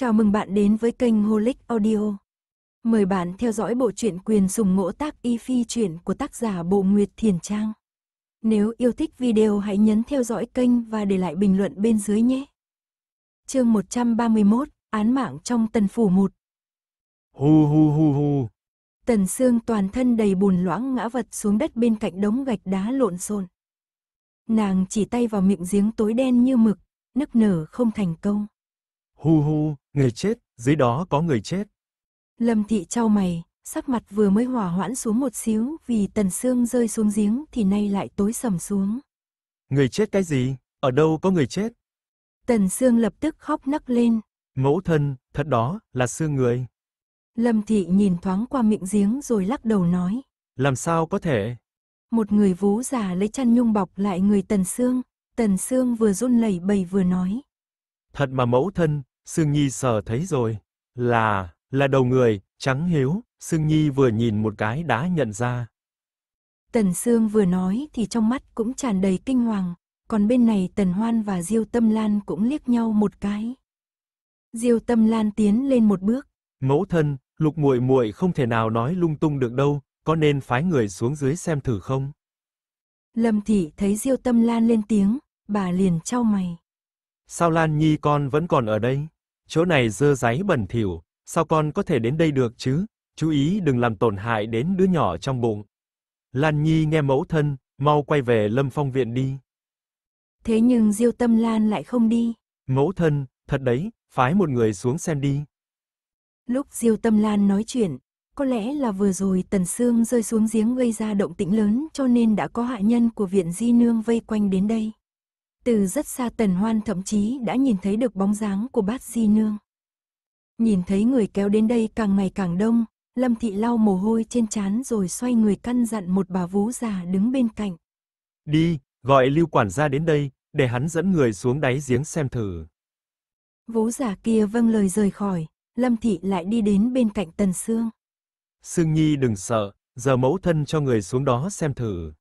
Chào mừng bạn đến với kênh Holic Audio. Mời bạn theo dõi bộ truyện quyền sùng ngỗ tác y phi truyện của tác giả Bộ Nguyệt Thiền Trang. Nếu yêu thích video hãy nhấn theo dõi kênh và để lại bình luận bên dưới nhé. Chương 131, án mạng trong Tần phủ một Hu hu hu hu. Tần Sương toàn thân đầy bùn loãng ngã vật xuống đất bên cạnh đống gạch đá lộn xộn. Nàng chỉ tay vào miệng giếng tối đen như mực, nức nở không thành công. Hu hu, người chết, dưới đó có người chết. Lâm thị trao mày, sắc mặt vừa mới hòa hoãn xuống một xíu vì tần xương rơi xuống giếng thì nay lại tối sầm xuống. Người chết cái gì? Ở đâu có người chết? Tần xương lập tức khóc nấc lên. Mẫu thân, thật đó, là xương người. Lâm thị nhìn thoáng qua miệng giếng rồi lắc đầu nói. Làm sao có thể? Một người vú già lấy chăn nhung bọc lại người tần xương. Tần xương vừa run lẩy bẩy vừa nói. Thật mà mẫu thân, Sương Nhi sờ thấy rồi, là, là đầu người, trắng hiếu, Sương Nhi vừa nhìn một cái đã nhận ra. Tần Sương vừa nói thì trong mắt cũng tràn đầy kinh hoàng, còn bên này Tần Hoan và Diêu Tâm Lan cũng liếc nhau một cái. Diêu Tâm Lan tiến lên một bước. Mẫu thân, Lục Muội Muội không thể nào nói lung tung được đâu, có nên phái người xuống dưới xem thử không? Lâm Thị thấy Diêu Tâm Lan lên tiếng, bà liền trao mày. Sao Lan Nhi con vẫn còn ở đây? chỗ này dơ giấy bẩn thỉu, sao con có thể đến đây được chứ? Chú ý đừng làm tổn hại đến đứa nhỏ trong bụng. Lan Nhi nghe mẫu thân, mau quay về Lâm Phong viện đi. Thế nhưng Diêu Tâm Lan lại không đi. Mẫu thân, thật đấy, phái một người xuống xem đi. Lúc Diêu Tâm Lan nói chuyện, có lẽ là vừa rồi Tần Sương rơi xuống giếng gây ra động tĩnh lớn cho nên đã có hạ nhân của viện Di Nương vây quanh đến đây. Từ rất xa tần hoan thậm chí đã nhìn thấy được bóng dáng của bát di nương. Nhìn thấy người kéo đến đây càng ngày càng đông, Lâm Thị lau mồ hôi trên trán rồi xoay người căn dặn một bà vú già đứng bên cạnh. Đi, gọi lưu quản gia đến đây, để hắn dẫn người xuống đáy giếng xem thử. Vú già kia vâng lời rời khỏi, Lâm Thị lại đi đến bên cạnh Tần Sương. Sương Nhi đừng sợ, giờ mẫu thân cho người xuống đó xem thử.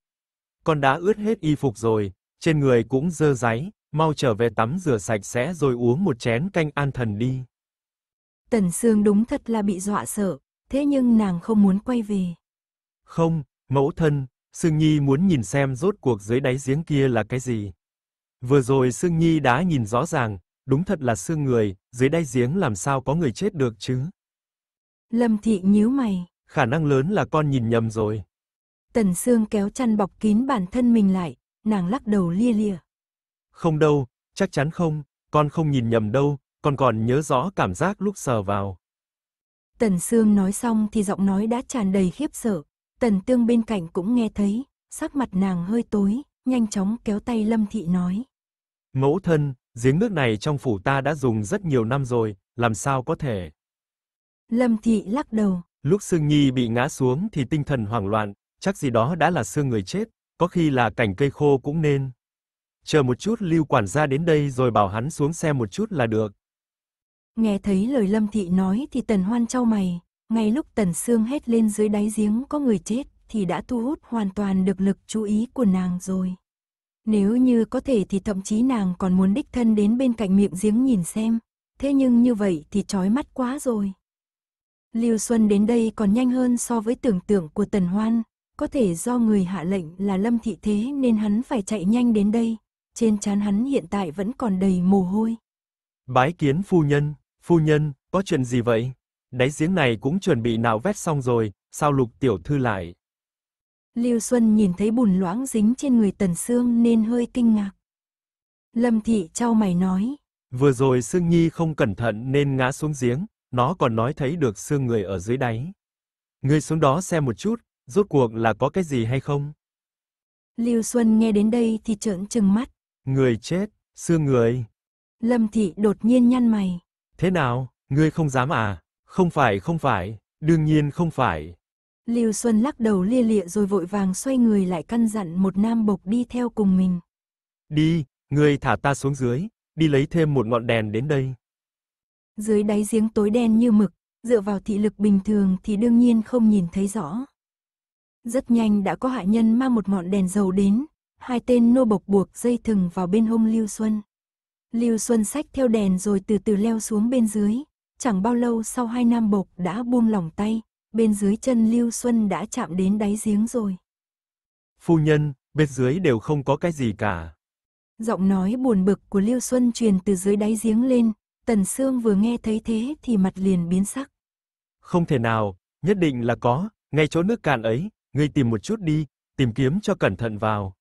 Con đã ướt hết y phục rồi, trên người cũng dơ giấy, mau trở về tắm rửa sạch sẽ rồi uống một chén canh an thần đi. Tần Sương đúng thật là bị dọa sợ, thế nhưng nàng không muốn quay về. Không, mẫu thân, Sương Nhi muốn nhìn xem rốt cuộc dưới đáy giếng kia là cái gì. Vừa rồi Sương Nhi đã nhìn rõ ràng, đúng thật là xương người, dưới đáy giếng làm sao có người chết được chứ. Lâm Thị nhíu mày. Khả năng lớn là con nhìn nhầm rồi. Tần Sương kéo chăn bọc kín bản thân mình lại, nàng lắc đầu lia lịa Không đâu, chắc chắn không, con không nhìn nhầm đâu, con còn nhớ rõ cảm giác lúc sờ vào. Tần Sương nói xong thì giọng nói đã tràn đầy khiếp sợ, Tần Tương bên cạnh cũng nghe thấy, sắc mặt nàng hơi tối, nhanh chóng kéo tay Lâm Thị nói. Mẫu thân, giếng nước này trong phủ ta đã dùng rất nhiều năm rồi, làm sao có thể? Lâm Thị lắc đầu. Lúc Sương Nhi bị ngã xuống thì tinh thần hoảng loạn, chắc gì đó đã là xương người chết có khi là cành cây khô cũng nên. Chờ một chút Lưu quản gia đến đây rồi bảo hắn xuống xe một chút là được. Nghe thấy lời Lâm Thị nói thì Tần Hoan trao mày, ngay lúc Tần Sương hét lên dưới đáy giếng có người chết thì đã thu hút hoàn toàn được lực chú ý của nàng rồi. Nếu như có thể thì thậm chí nàng còn muốn đích thân đến bên cạnh miệng giếng nhìn xem, thế nhưng như vậy thì chói mắt quá rồi. Lưu Xuân đến đây còn nhanh hơn so với tưởng tượng của Tần Hoan, có thể do người hạ lệnh là Lâm Thị Thế nên hắn phải chạy nhanh đến đây. Trên trán hắn hiện tại vẫn còn đầy mồ hôi. Bái kiến phu nhân, phu nhân, có chuyện gì vậy? Đáy giếng này cũng chuẩn bị nạo vét xong rồi, sao lục tiểu thư lại? Lưu Xuân nhìn thấy bùn loãng dính trên người Tần Sương nên hơi kinh ngạc. Lâm Thị trao mày nói. Vừa rồi Sương Nhi không cẩn thận nên ngã xuống giếng, nó còn nói thấy được xương người ở dưới đáy. Ngươi xuống đó xem một chút, Rốt cuộc là có cái gì hay không? Lưu Xuân nghe đến đây thì trợn trừng mắt. Người chết, xương người. Lâm Thị đột nhiên nhăn mày. Thế nào, ngươi không dám à? Không phải, không phải, đương nhiên không phải. Lưu Xuân lắc đầu lia lịa rồi vội vàng xoay người lại căn dặn một nam bộc đi theo cùng mình. Đi, ngươi thả ta xuống dưới, đi lấy thêm một ngọn đèn đến đây. Dưới đáy giếng tối đen như mực, dựa vào thị lực bình thường thì đương nhiên không nhìn thấy rõ. Rất nhanh đã có hạ nhân mang một ngọn đèn dầu đến, hai tên nô bộc buộc dây thừng vào bên hông Lưu Xuân. Lưu Xuân sách theo đèn rồi từ từ leo xuống bên dưới, chẳng bao lâu sau hai nam bộc đã buông lỏng tay, bên dưới chân Lưu Xuân đã chạm đến đáy giếng rồi. Phu nhân, bên dưới đều không có cái gì cả. Giọng nói buồn bực của Lưu Xuân truyền từ dưới đáy giếng lên, Tần Sương vừa nghe thấy thế thì mặt liền biến sắc. Không thể nào, nhất định là có, ngay chỗ nước cạn ấy, ngươi tìm một chút đi, tìm kiếm cho cẩn thận vào.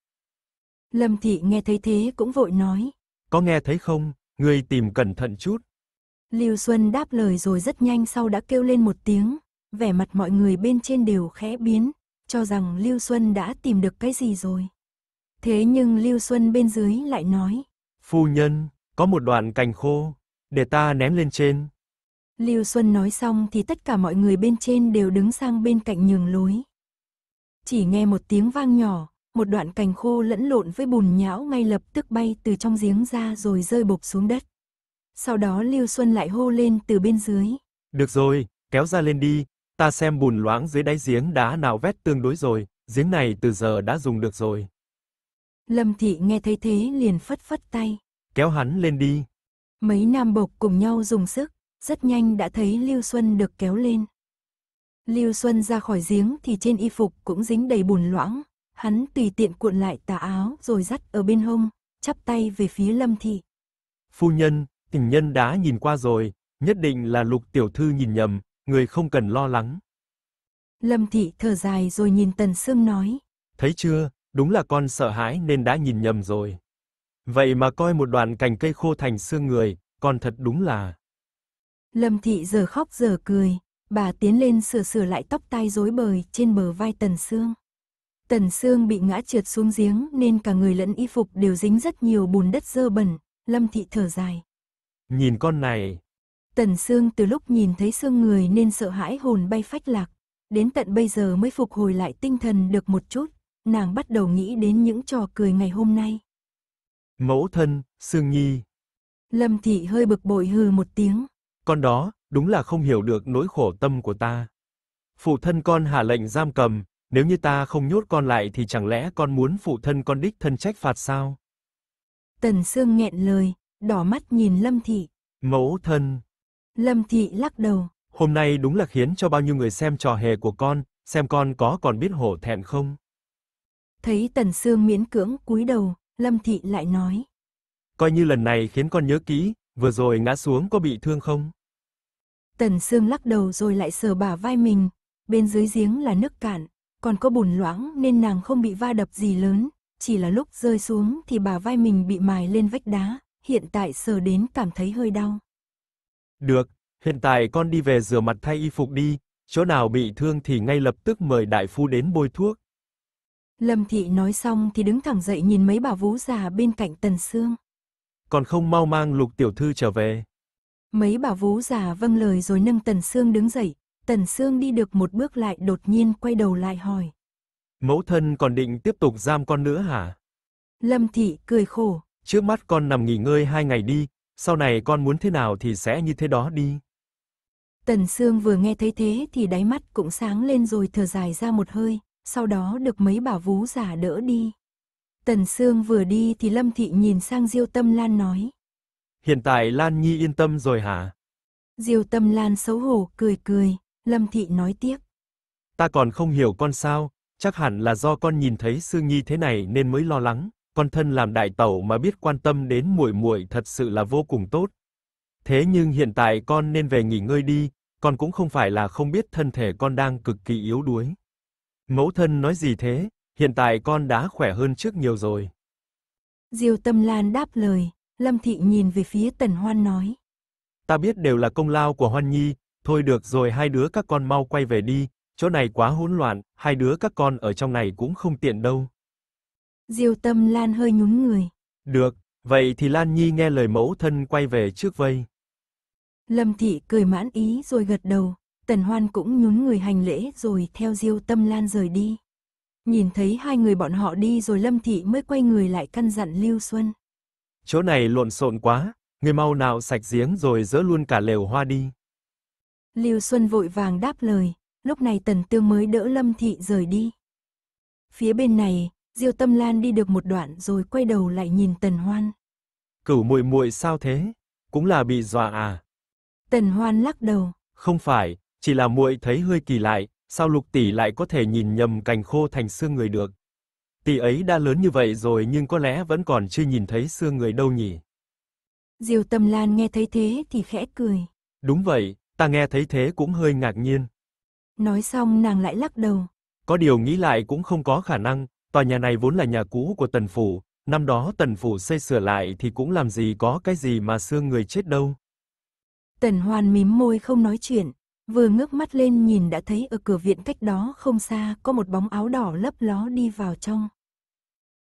Lâm Thị nghe thấy thế cũng vội nói. Có nghe thấy không, ngươi tìm cẩn thận chút. Lưu Xuân đáp lời rồi rất nhanh sau đã kêu lên một tiếng, vẻ mặt mọi người bên trên đều khẽ biến, cho rằng Lưu Xuân đã tìm được cái gì rồi. Thế nhưng Lưu Xuân bên dưới lại nói. Phu nhân, có một đoạn cành khô, để ta ném lên trên. Lưu Xuân nói xong thì tất cả mọi người bên trên đều đứng sang bên cạnh nhường lối, chỉ nghe một tiếng vang nhỏ, một đoạn cành khô lẫn lộn với bùn nhão ngay lập tức bay từ trong giếng ra rồi rơi bục xuống đất. Sau đó Lưu Xuân lại hô lên từ bên dưới. Được rồi, kéo ra lên đi, ta xem bùn loãng dưới đáy giếng đá nào vét tương đối rồi, giếng này từ giờ đã dùng được rồi. Lâm Thị nghe thấy thế liền phất phất tay. Kéo hắn lên đi. Mấy nam bộc cùng nhau dùng sức, rất nhanh đã thấy Lưu Xuân được kéo lên. Lưu Xuân ra khỏi giếng thì trên y phục cũng dính đầy bùn loãng, hắn tùy tiện cuộn lại tà áo rồi dắt ở bên hông, chắp tay về phía Lâm Thị. Phu nhân, tình nhân đã nhìn qua rồi, nhất định là lục tiểu thư nhìn nhầm, người không cần lo lắng. Lâm Thị thở dài rồi nhìn Tần Sương nói. Thấy chưa, đúng là con sợ hãi nên đã nhìn nhầm rồi. Vậy mà coi một đoạn cành cây khô thành xương người, con thật đúng là... Lâm Thị giờ khóc giờ cười, Bà tiến lên sửa sửa lại tóc tai rối bời trên bờ vai Tần Sương. Tần Sương bị ngã trượt xuống giếng nên cả người lẫn y phục đều dính rất nhiều bùn đất dơ bẩn, Lâm Thị thở dài. Nhìn con này. Tần Sương từ lúc nhìn thấy xương người nên sợ hãi hồn bay phách lạc, đến tận bây giờ mới phục hồi lại tinh thần được một chút, nàng bắt đầu nghĩ đến những trò cười ngày hôm nay. Mẫu thân, Sương Nhi. Lâm Thị hơi bực bội hừ một tiếng. Con đó, đúng là không hiểu được nỗi khổ tâm của ta. Phụ thân con hạ lệnh giam cầm, nếu như ta không nhốt con lại thì chẳng lẽ con muốn phụ thân con đích thân trách phạt sao? Tần Sương nghẹn lời, đỏ mắt nhìn Lâm Thị. Mẫu thân. Lâm Thị lắc đầu. Hôm nay đúng là khiến cho bao nhiêu người xem trò hề của con, xem con có còn biết hổ thẹn không? Thấy Tần Sương miễn cưỡng cúi đầu, Lâm Thị lại nói. Coi như lần này khiến con nhớ kỹ, vừa rồi ngã xuống có bị thương không? Tần Sương lắc đầu rồi lại sờ bả vai mình, bên dưới giếng là nước cạn, còn có bùn loãng nên nàng không bị va đập gì lớn, chỉ là lúc rơi xuống thì bả vai mình bị mài lên vách đá, hiện tại sờ đến cảm thấy hơi đau. Được, hiện tại con đi về rửa mặt thay y phục đi, chỗ nào bị thương thì ngay lập tức mời đại phu đến bôi thuốc. Lâm Thị nói xong thì đứng thẳng dậy nhìn mấy bà vú già bên cạnh Tần Sương. Còn không mau mang lục tiểu thư trở về. Mấy bà vú già vâng lời rồi nâng Tần Sương đứng dậy, Tần Sương đi được một bước lại đột nhiên quay đầu lại hỏi. Mẫu thân còn định tiếp tục giam con nữa hả? Lâm Thị cười khổ. Trước mắt con nằm nghỉ ngơi hai ngày đi, sau này con muốn thế nào thì sẽ như thế đó đi. Tần Sương vừa nghe thấy thế thì đáy mắt cũng sáng lên rồi thở dài ra một hơi, sau đó được mấy bà vú giả đỡ đi. Tần Sương vừa đi thì Lâm Thị nhìn sang Diêu Tâm Lan nói. Hiện tại Lan Nhi yên tâm rồi hả? Diêu tâm Lan xấu hổ, cười cười, Lâm Thị nói tiếp. Ta còn không hiểu con sao, chắc hẳn là do con nhìn thấy Sư Nhi thế này nên mới lo lắng, con thân làm đại tẩu mà biết quan tâm đến muội muội thật sự là vô cùng tốt. Thế nhưng hiện tại con nên về nghỉ ngơi đi, con cũng không phải là không biết thân thể con đang cực kỳ yếu đuối. Mẫu thân nói gì thế, hiện tại con đã khỏe hơn trước nhiều rồi. Diêu Tâm Lan đáp lời, Lâm Thị nhìn về phía Tần Hoan nói. Ta biết đều là công lao của Hoan Nhi, thôi được rồi hai đứa các con mau quay về đi, chỗ này quá hỗn loạn, hai đứa các con ở trong này cũng không tiện đâu. Diêu Tâm Lan hơi nhún người. Được, vậy thì Lan Nhi nghe lời mẫu thân quay về trước vây. Lâm Thị cười mãn ý rồi gật đầu, Tần Hoan cũng nhún người hành lễ rồi theo Diêu Tâm Lan rời đi. Nhìn thấy hai người bọn họ đi rồi Lâm Thị mới quay người lại căn dặn Lưu Xuân chỗ này lộn xộn quá, người mau nào sạch giếng rồi dỡ luôn cả lều hoa đi. Lưu Xuân vội vàng đáp lời, lúc này Tần Tương mới đỡ Lâm Thị rời đi. Phía bên này, Diêu Tâm Lan đi được một đoạn rồi quay đầu lại nhìn Tần Hoan. Cửu muội muội sao thế? Cũng là bị dọa à? Tần Hoan lắc đầu. Không phải, chỉ là muội thấy hơi kỳ lạ, sao Lục tỷ lại có thể nhìn nhầm cành khô thành xương người được? tỷ ấy đã lớn như vậy rồi nhưng có lẽ vẫn còn chưa nhìn thấy xương người đâu nhỉ. Diều Tâm Lan nghe thấy thế thì khẽ cười. Đúng vậy, ta nghe thấy thế cũng hơi ngạc nhiên. Nói xong nàng lại lắc đầu. Có điều nghĩ lại cũng không có khả năng, tòa nhà này vốn là nhà cũ của Tần phủ, năm đó Tần phủ xây sửa lại thì cũng làm gì có cái gì mà xương người chết đâu. Tần Hoan mím môi không nói chuyện, vừa ngước mắt lên nhìn đã thấy ở cửa viện cách đó không xa có một bóng áo đỏ lấp ló đi vào trong.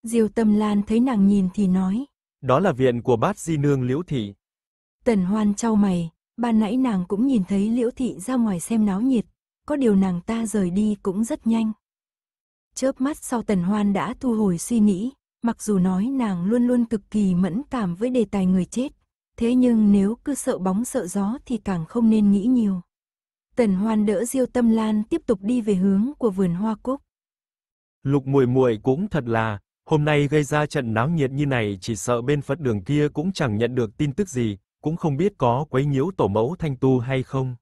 Diêu Tâm Lan thấy nàng nhìn thì nói. Đó là viện của bát di nương Liễu Thị. Tần Hoan trao mày, ban nãy nàng cũng nhìn thấy Liễu Thị ra ngoài xem náo nhiệt, có điều nàng ta rời đi cũng rất nhanh. Chớp mắt sau Tần Hoan đã thu hồi suy nghĩ, mặc dù nói nàng luôn luôn cực kỳ mẫn cảm với đề tài người chết, thế nhưng nếu cứ sợ bóng sợ gió thì càng không nên nghĩ nhiều. Tần Hoan đỡ Diêu Tâm Lan tiếp tục đi về hướng của vườn hoa cúc. Lục Muội Muội cũng thật là, Hôm nay gây ra trận náo nhiệt như này chỉ sợ bên Phật đường kia cũng chẳng nhận được tin tức gì, cũng không biết có quấy nhiễu tổ mẫu Thanh Tu hay không.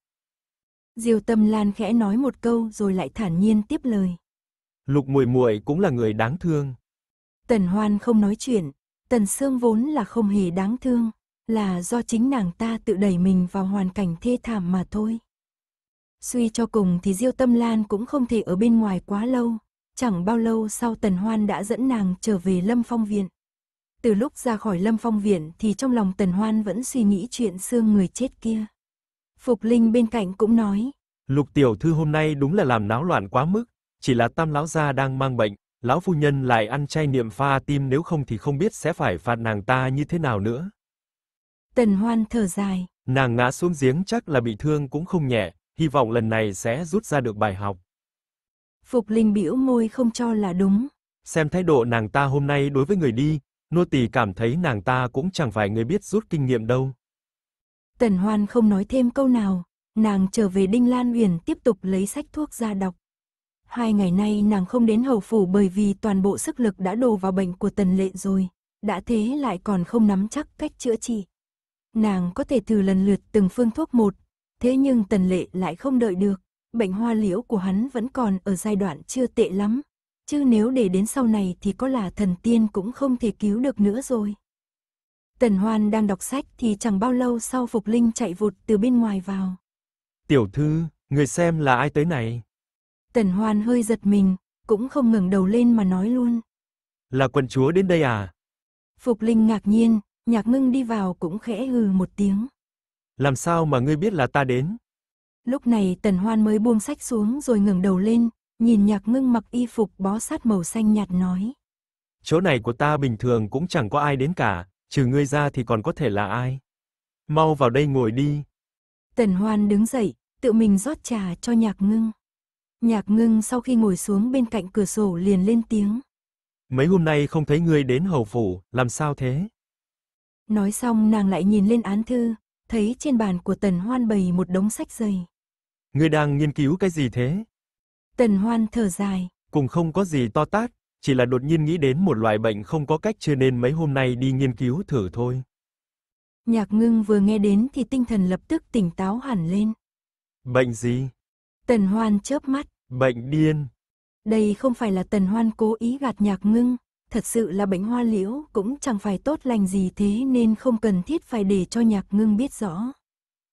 Diêu Tâm Lan khẽ nói một câu rồi lại thản nhiên tiếp lời. Lục Muội Muội cũng là người đáng thương. Tần Hoan không nói chuyện, Tần Sương vốn là không hề đáng thương, là do chính nàng ta tự đẩy mình vào hoàn cảnh thê thảm mà thôi. Suy cho cùng thì Diêu Tâm Lan cũng không thể ở bên ngoài quá lâu, Chẳng bao lâu sau Tần Hoan đã dẫn nàng trở về Lâm Phong Viện. Từ lúc ra khỏi Lâm Phong Viện thì trong lòng Tần Hoan vẫn suy nghĩ chuyện xương người chết kia. Phục Linh bên cạnh cũng nói. Lục tiểu thư hôm nay đúng là làm náo loạn quá mức, chỉ là tam lão gia đang mang bệnh, lão phu nhân lại ăn chay niệm pha tim nếu không thì không biết sẽ phải phạt nàng ta như thế nào nữa. Tần Hoan thở dài. Nàng ngã xuống giếng chắc là bị thương cũng không nhẹ, hy vọng lần này sẽ rút ra được bài học. Phục Linh biểu môi không cho là đúng. Xem thái độ nàng ta hôm nay đối với người đi, nô tỳ cảm thấy nàng ta cũng chẳng phải người biết rút kinh nghiệm đâu. Tần Hoan không nói thêm câu nào, nàng trở về Đinh Lan Uyển tiếp tục lấy sách thuốc ra đọc. Hai ngày nay nàng không đến hầu phủ bởi vì toàn bộ sức lực đã đổ vào bệnh của Tần Lệ rồi, đã thế lại còn không nắm chắc cách chữa trị. Nàng có thể thử lần lượt từng phương thuốc một, thế nhưng Tần Lệ lại không đợi được bệnh hoa liễu của hắn vẫn còn ở giai đoạn chưa tệ lắm. Chứ nếu để đến sau này thì có là thần tiên cũng không thể cứu được nữa rồi. Tần Hoan đang đọc sách thì chẳng bao lâu sau Phục Linh chạy vụt từ bên ngoài vào. Tiểu thư, người xem là ai tới này? Tần Hoan hơi giật mình, cũng không ngừng đầu lên mà nói luôn. Là quần chúa đến đây à? Phục Linh ngạc nhiên, nhạc ngưng đi vào cũng khẽ hừ một tiếng. Làm sao mà ngươi biết là ta đến? Lúc này tần hoan mới buông sách xuống rồi ngẩng đầu lên, nhìn nhạc ngưng mặc y phục bó sát màu xanh nhạt nói. Chỗ này của ta bình thường cũng chẳng có ai đến cả, trừ ngươi ra thì còn có thể là ai. Mau vào đây ngồi đi. Tần hoan đứng dậy, tự mình rót trà cho nhạc ngưng. Nhạc ngưng sau khi ngồi xuống bên cạnh cửa sổ liền lên tiếng. Mấy hôm nay không thấy ngươi đến hầu phủ, làm sao thế? Nói xong nàng lại nhìn lên án thư, thấy trên bàn của tần hoan bày một đống sách dày. Ngươi đang nghiên cứu cái gì thế? Tần Hoan thở dài. Cũng không có gì to tát, chỉ là đột nhiên nghĩ đến một loại bệnh không có cách chữa nên mấy hôm nay đi nghiên cứu thử thôi. Nhạc ngưng vừa nghe đến thì tinh thần lập tức tỉnh táo hẳn lên. Bệnh gì? Tần Hoan chớp mắt. Bệnh điên. Đây không phải là Tần Hoan cố ý gạt nhạc ngưng, thật sự là bệnh hoa liễu cũng chẳng phải tốt lành gì thế nên không cần thiết phải để cho nhạc ngưng biết rõ.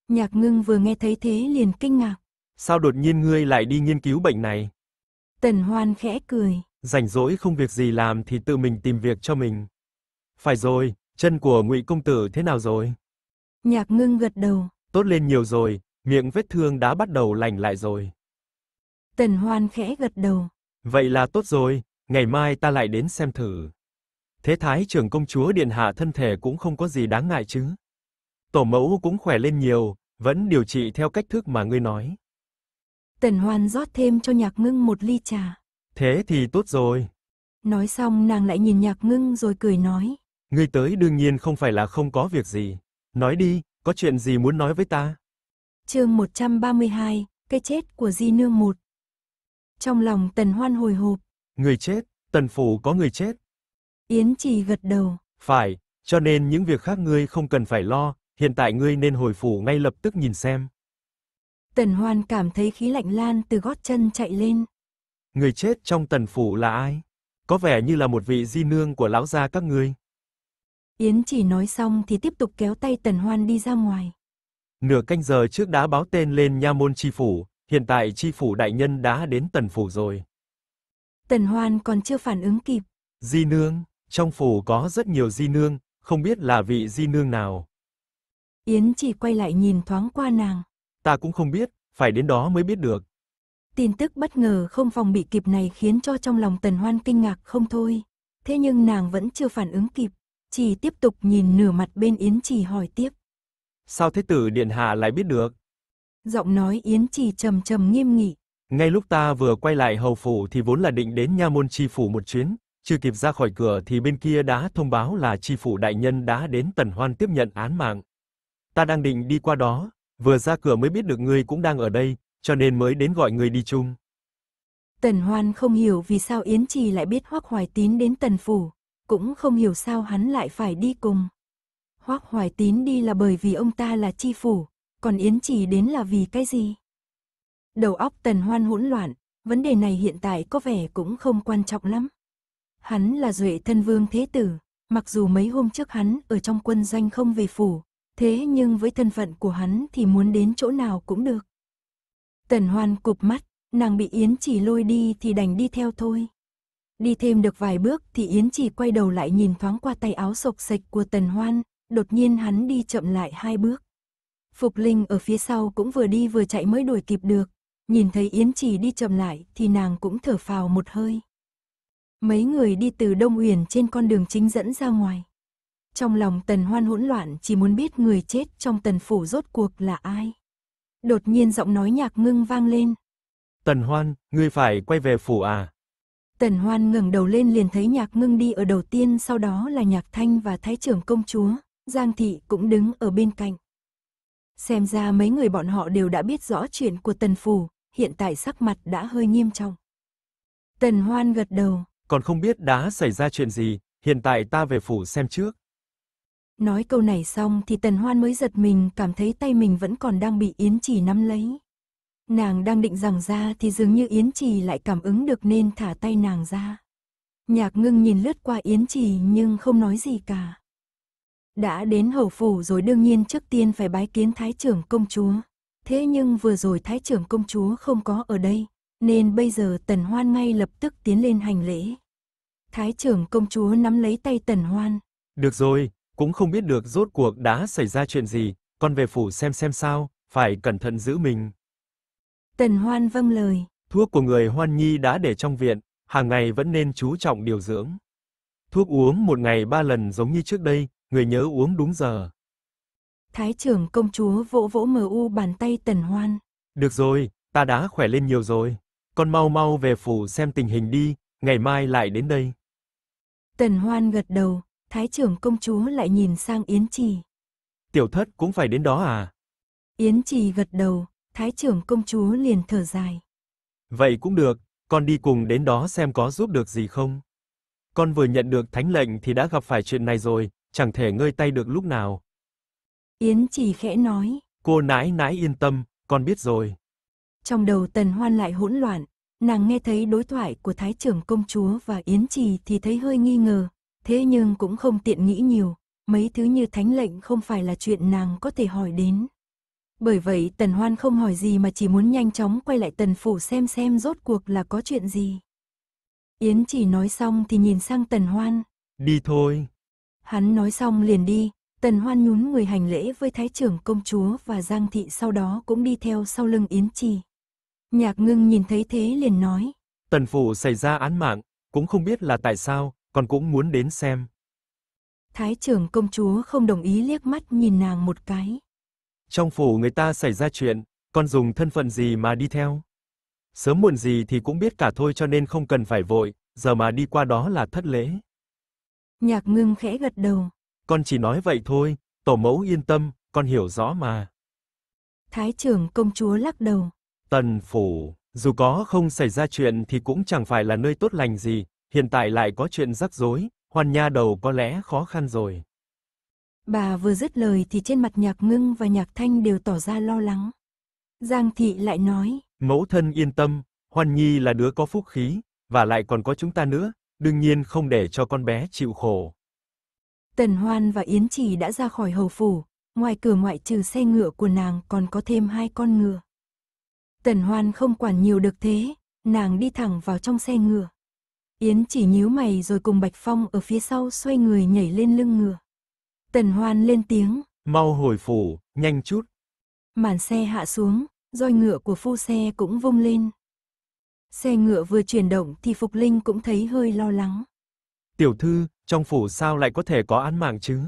Nhạc ngưng vừa nghe thấy thế liền kinh ngạc. Sao đột nhiên ngươi lại đi nghiên cứu bệnh này? Tần Hoan khẽ cười. Rảnh rỗi không việc gì làm thì tự mình tìm việc cho mình. Phải rồi, chân của Ngụy công tử thế nào rồi? Nhạc Ngưng gật đầu. Tốt lên nhiều rồi, miệng vết thương đã bắt đầu lành lại rồi. Tần Hoan khẽ gật đầu. Vậy là tốt rồi, ngày mai ta lại đến xem thử. Thế thái trưởng công chúa điện hạ thân thể cũng không có gì đáng ngại chứ? Tổ mẫu cũng khỏe lên nhiều, vẫn điều trị theo cách thức mà ngươi nói. Tần Hoan rót thêm cho Nhạc Ngưng một ly trà. Thế thì tốt rồi. Nói xong nàng lại nhìn Nhạc Ngưng rồi cười nói. Ngươi tới đương nhiên không phải là không có việc gì. Nói đi, có chuyện gì muốn nói với ta? chương 132, cái chết của Di Nương một. Trong lòng Tần Hoan hồi hộp. Người chết, Tần Phủ có người chết. Yến Chỉ gật đầu. Phải, cho nên những việc khác ngươi không cần phải lo, hiện tại ngươi nên hồi phủ ngay lập tức nhìn xem. Tần Hoan cảm thấy khí lạnh lan từ gót chân chạy lên. Người chết trong tần phủ là ai? Có vẻ như là một vị di nương của lão gia các ngươi. Yến chỉ nói xong thì tiếp tục kéo tay Tần Hoan đi ra ngoài. Nửa canh giờ trước đã báo tên lên nha môn tri phủ, hiện tại tri phủ đại nhân đã đến tần phủ rồi. Tần Hoan còn chưa phản ứng kịp. Di nương, trong phủ có rất nhiều di nương, không biết là vị di nương nào. Yến chỉ quay lại nhìn thoáng qua nàng. Ta cũng không biết, phải đến đó mới biết được. Tin tức bất ngờ không phòng bị kịp này khiến cho trong lòng Tần Hoan kinh ngạc không thôi. Thế nhưng nàng vẫn chưa phản ứng kịp, chỉ tiếp tục nhìn nửa mặt bên Yến Trì hỏi tiếp. Sao thế tử Điện Hạ lại biết được? Giọng nói Yến Trì trầm trầm nghiêm nghị. Ngay lúc ta vừa quay lại hầu phủ thì vốn là định đến nha môn chi phủ một chuyến, chưa kịp ra khỏi cửa thì bên kia đã thông báo là chi phủ đại nhân đã đến Tần Hoan tiếp nhận án mạng. Ta đang định đi qua đó, Vừa ra cửa mới biết được ngươi cũng đang ở đây, cho nên mới đến gọi ngươi đi chung. Tần Hoan không hiểu vì sao Yến Trì lại biết Hoắc Hoài Tín đến Tần Phủ, cũng không hiểu sao hắn lại phải đi cùng. Hoắc Hoài Tín đi là bởi vì ông ta là chi phủ, còn Yến Trì đến là vì cái gì? Đầu óc Tần Hoan hỗn loạn, vấn đề này hiện tại có vẻ cũng không quan trọng lắm. Hắn là duệ thân vương thế tử, mặc dù mấy hôm trước hắn ở trong quân doanh không về phủ, thế nhưng với thân phận của hắn thì muốn đến chỗ nào cũng được. Tần Hoan cụp mắt, nàng bị Yến Chỉ lôi đi thì đành đi theo thôi. Đi thêm được vài bước thì Yến Chỉ quay đầu lại nhìn thoáng qua tay áo sộc sạch của Tần Hoan, đột nhiên hắn đi chậm lại hai bước. Phục Linh ở phía sau cũng vừa đi vừa chạy mới đuổi kịp được, nhìn thấy Yến Chỉ đi chậm lại thì nàng cũng thở phào một hơi. Mấy người đi từ Đông Uyển trên con đường chính dẫn ra ngoài. Trong lòng tần hoan hỗn loạn chỉ muốn biết người chết trong tần phủ rốt cuộc là ai. Đột nhiên giọng nói nhạc ngưng vang lên. Tần hoan, ngươi phải quay về phủ à? Tần hoan ngẩng đầu lên liền thấy nhạc ngưng đi ở đầu tiên sau đó là nhạc thanh và thái trưởng công chúa, Giang thị cũng đứng ở bên cạnh. Xem ra mấy người bọn họ đều đã biết rõ chuyện của tần phủ, hiện tại sắc mặt đã hơi nghiêm trọng. Tần hoan gật đầu. Còn không biết đã xảy ra chuyện gì, hiện tại ta về phủ xem trước. Nói câu này xong thì tần hoan mới giật mình cảm thấy tay mình vẫn còn đang bị Yến Trì nắm lấy. Nàng đang định rằng ra thì dường như Yến Trì lại cảm ứng được nên thả tay nàng ra. Nhạc ngưng nhìn lướt qua Yến Trì nhưng không nói gì cả. Đã đến hầu phủ rồi đương nhiên trước tiên phải bái kiến thái trưởng công chúa. Thế nhưng vừa rồi thái trưởng công chúa không có ở đây, nên bây giờ tần hoan ngay lập tức tiến lên hành lễ. Thái trưởng công chúa nắm lấy tay tần hoan. Được rồi, cũng không biết được rốt cuộc đã xảy ra chuyện gì, con về phủ xem xem sao, phải cẩn thận giữ mình. Tần Hoan vâng lời. Thuốc của người Hoan Nhi đã để trong viện, hàng ngày vẫn nên chú trọng điều dưỡng. Thuốc uống một ngày ba lần giống như trước đây, người nhớ uống đúng giờ. Thái trưởng công chúa vỗ vỗ mờ u bàn tay Tần Hoan. Được rồi, ta đã khỏe lên nhiều rồi. Con mau mau về phủ xem tình hình đi, ngày mai lại đến đây. Tần Hoan gật đầu, Thái trưởng công chúa lại nhìn sang Yến Trì. Tiểu thất cũng phải đến đó à? Yến Trì gật đầu, thái trưởng công chúa liền thở dài. Vậy cũng được, con đi cùng đến đó xem có giúp được gì không. Con vừa nhận được thánh lệnh thì đã gặp phải chuyện này rồi, chẳng thể ngơi tay được lúc nào. Yến Trì khẽ nói. Cô nãi nãi yên tâm, con biết rồi. Trong đầu Tần Hoan lại hỗn loạn, nàng nghe thấy đối thoại của Thái trưởng công chúa và Yến Trì thì thấy hơi nghi ngờ, Thế nhưng cũng không tiện nghĩ nhiều, mấy thứ như thánh lệnh không phải là chuyện nàng có thể hỏi đến. Bởi vậy Tần Hoan không hỏi gì mà chỉ muốn nhanh chóng quay lại Tần Phủ xem xem rốt cuộc là có chuyện gì. Yến chỉ nói xong thì nhìn sang Tần Hoan. Đi thôi. Hắn nói xong liền đi, Tần Hoan nhún người hành lễ với Thái trưởng công chúa và Giang Thị sau đó cũng đi theo sau lưng Yến Trì. Nhạc ngưng nhìn thấy thế liền nói. Tần Phủ xảy ra án mạng, cũng không biết là tại sao, con cũng muốn đến xem. Thái trưởng công chúa không đồng ý liếc mắt nhìn nàng một cái. Trong phủ người ta xảy ra chuyện, con dùng thân phận gì mà đi theo? Sớm muộn gì thì cũng biết cả thôi cho nên không cần phải vội, giờ mà đi qua đó là thất lễ. Nhạc ngưng khẽ gật đầu. Con chỉ nói vậy thôi, tổ mẫu yên tâm, con hiểu rõ mà. Thái trưởng công chúa lắc đầu. Tần phủ, dù có không xảy ra chuyện thì cũng chẳng phải là nơi tốt lành gì, hiện tại lại có chuyện rắc rối, Hoàn Nha đầu có lẽ khó khăn rồi. Bà vừa dứt lời thì trên mặt Nhạc Ngưng và Nhạc Thanh đều tỏ ra lo lắng. Giang thị lại nói: "Mẫu thân yên tâm, Hoàn Nhi là đứa có phúc khí, và lại còn có chúng ta nữa, đương nhiên không để cho con bé chịu khổ." Tần Hoan và Yến Chỉ đã ra khỏi hầu phủ, ngoài cửa ngoại trừ xe ngựa của nàng còn có thêm hai con ngựa. Tần Hoan không quản nhiều được thế, nàng đi thẳng vào trong xe ngựa. Yến chỉ nhíu mày rồi cùng Bạch Phong ở phía sau xoay người nhảy lên lưng ngựa. Tần Hoan lên tiếng. Mau hồi phủ, nhanh chút. Màn xe hạ xuống, roi ngựa của phu xe cũng vung lên. Xe ngựa vừa chuyển động thì Phục Linh cũng thấy hơi lo lắng. Tiểu thư, trong phủ sao lại có thể có án mạng chứ?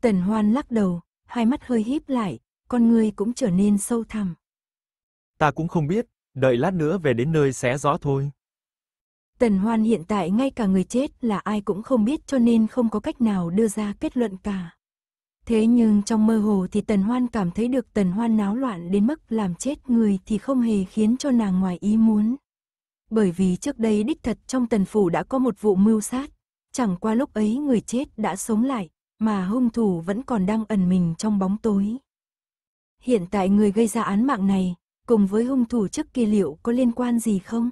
Tần Hoan lắc đầu, hai mắt hơi híp lại, con người cũng trở nên sâu thẳm. Ta cũng không biết, đợi lát nữa về đến nơi xé rõ thôi. Tần Hoan hiện tại ngay cả người chết là ai cũng không biết cho nên không có cách nào đưa ra kết luận cả. Thế nhưng trong mơ hồ thì Tần Hoan cảm thấy được Tần Hoan náo loạn đến mức làm chết người thì không hề khiến cho nàng ngoài ý muốn. Bởi vì trước đây đích thật trong Tần Phủ đã có một vụ mưu sát, chẳng qua lúc ấy người chết đã sống lại, mà hung thủ vẫn còn đang ẩn mình trong bóng tối. Hiện tại người gây ra án mạng này, cùng với hung thủ trước kia liệu có liên quan gì không?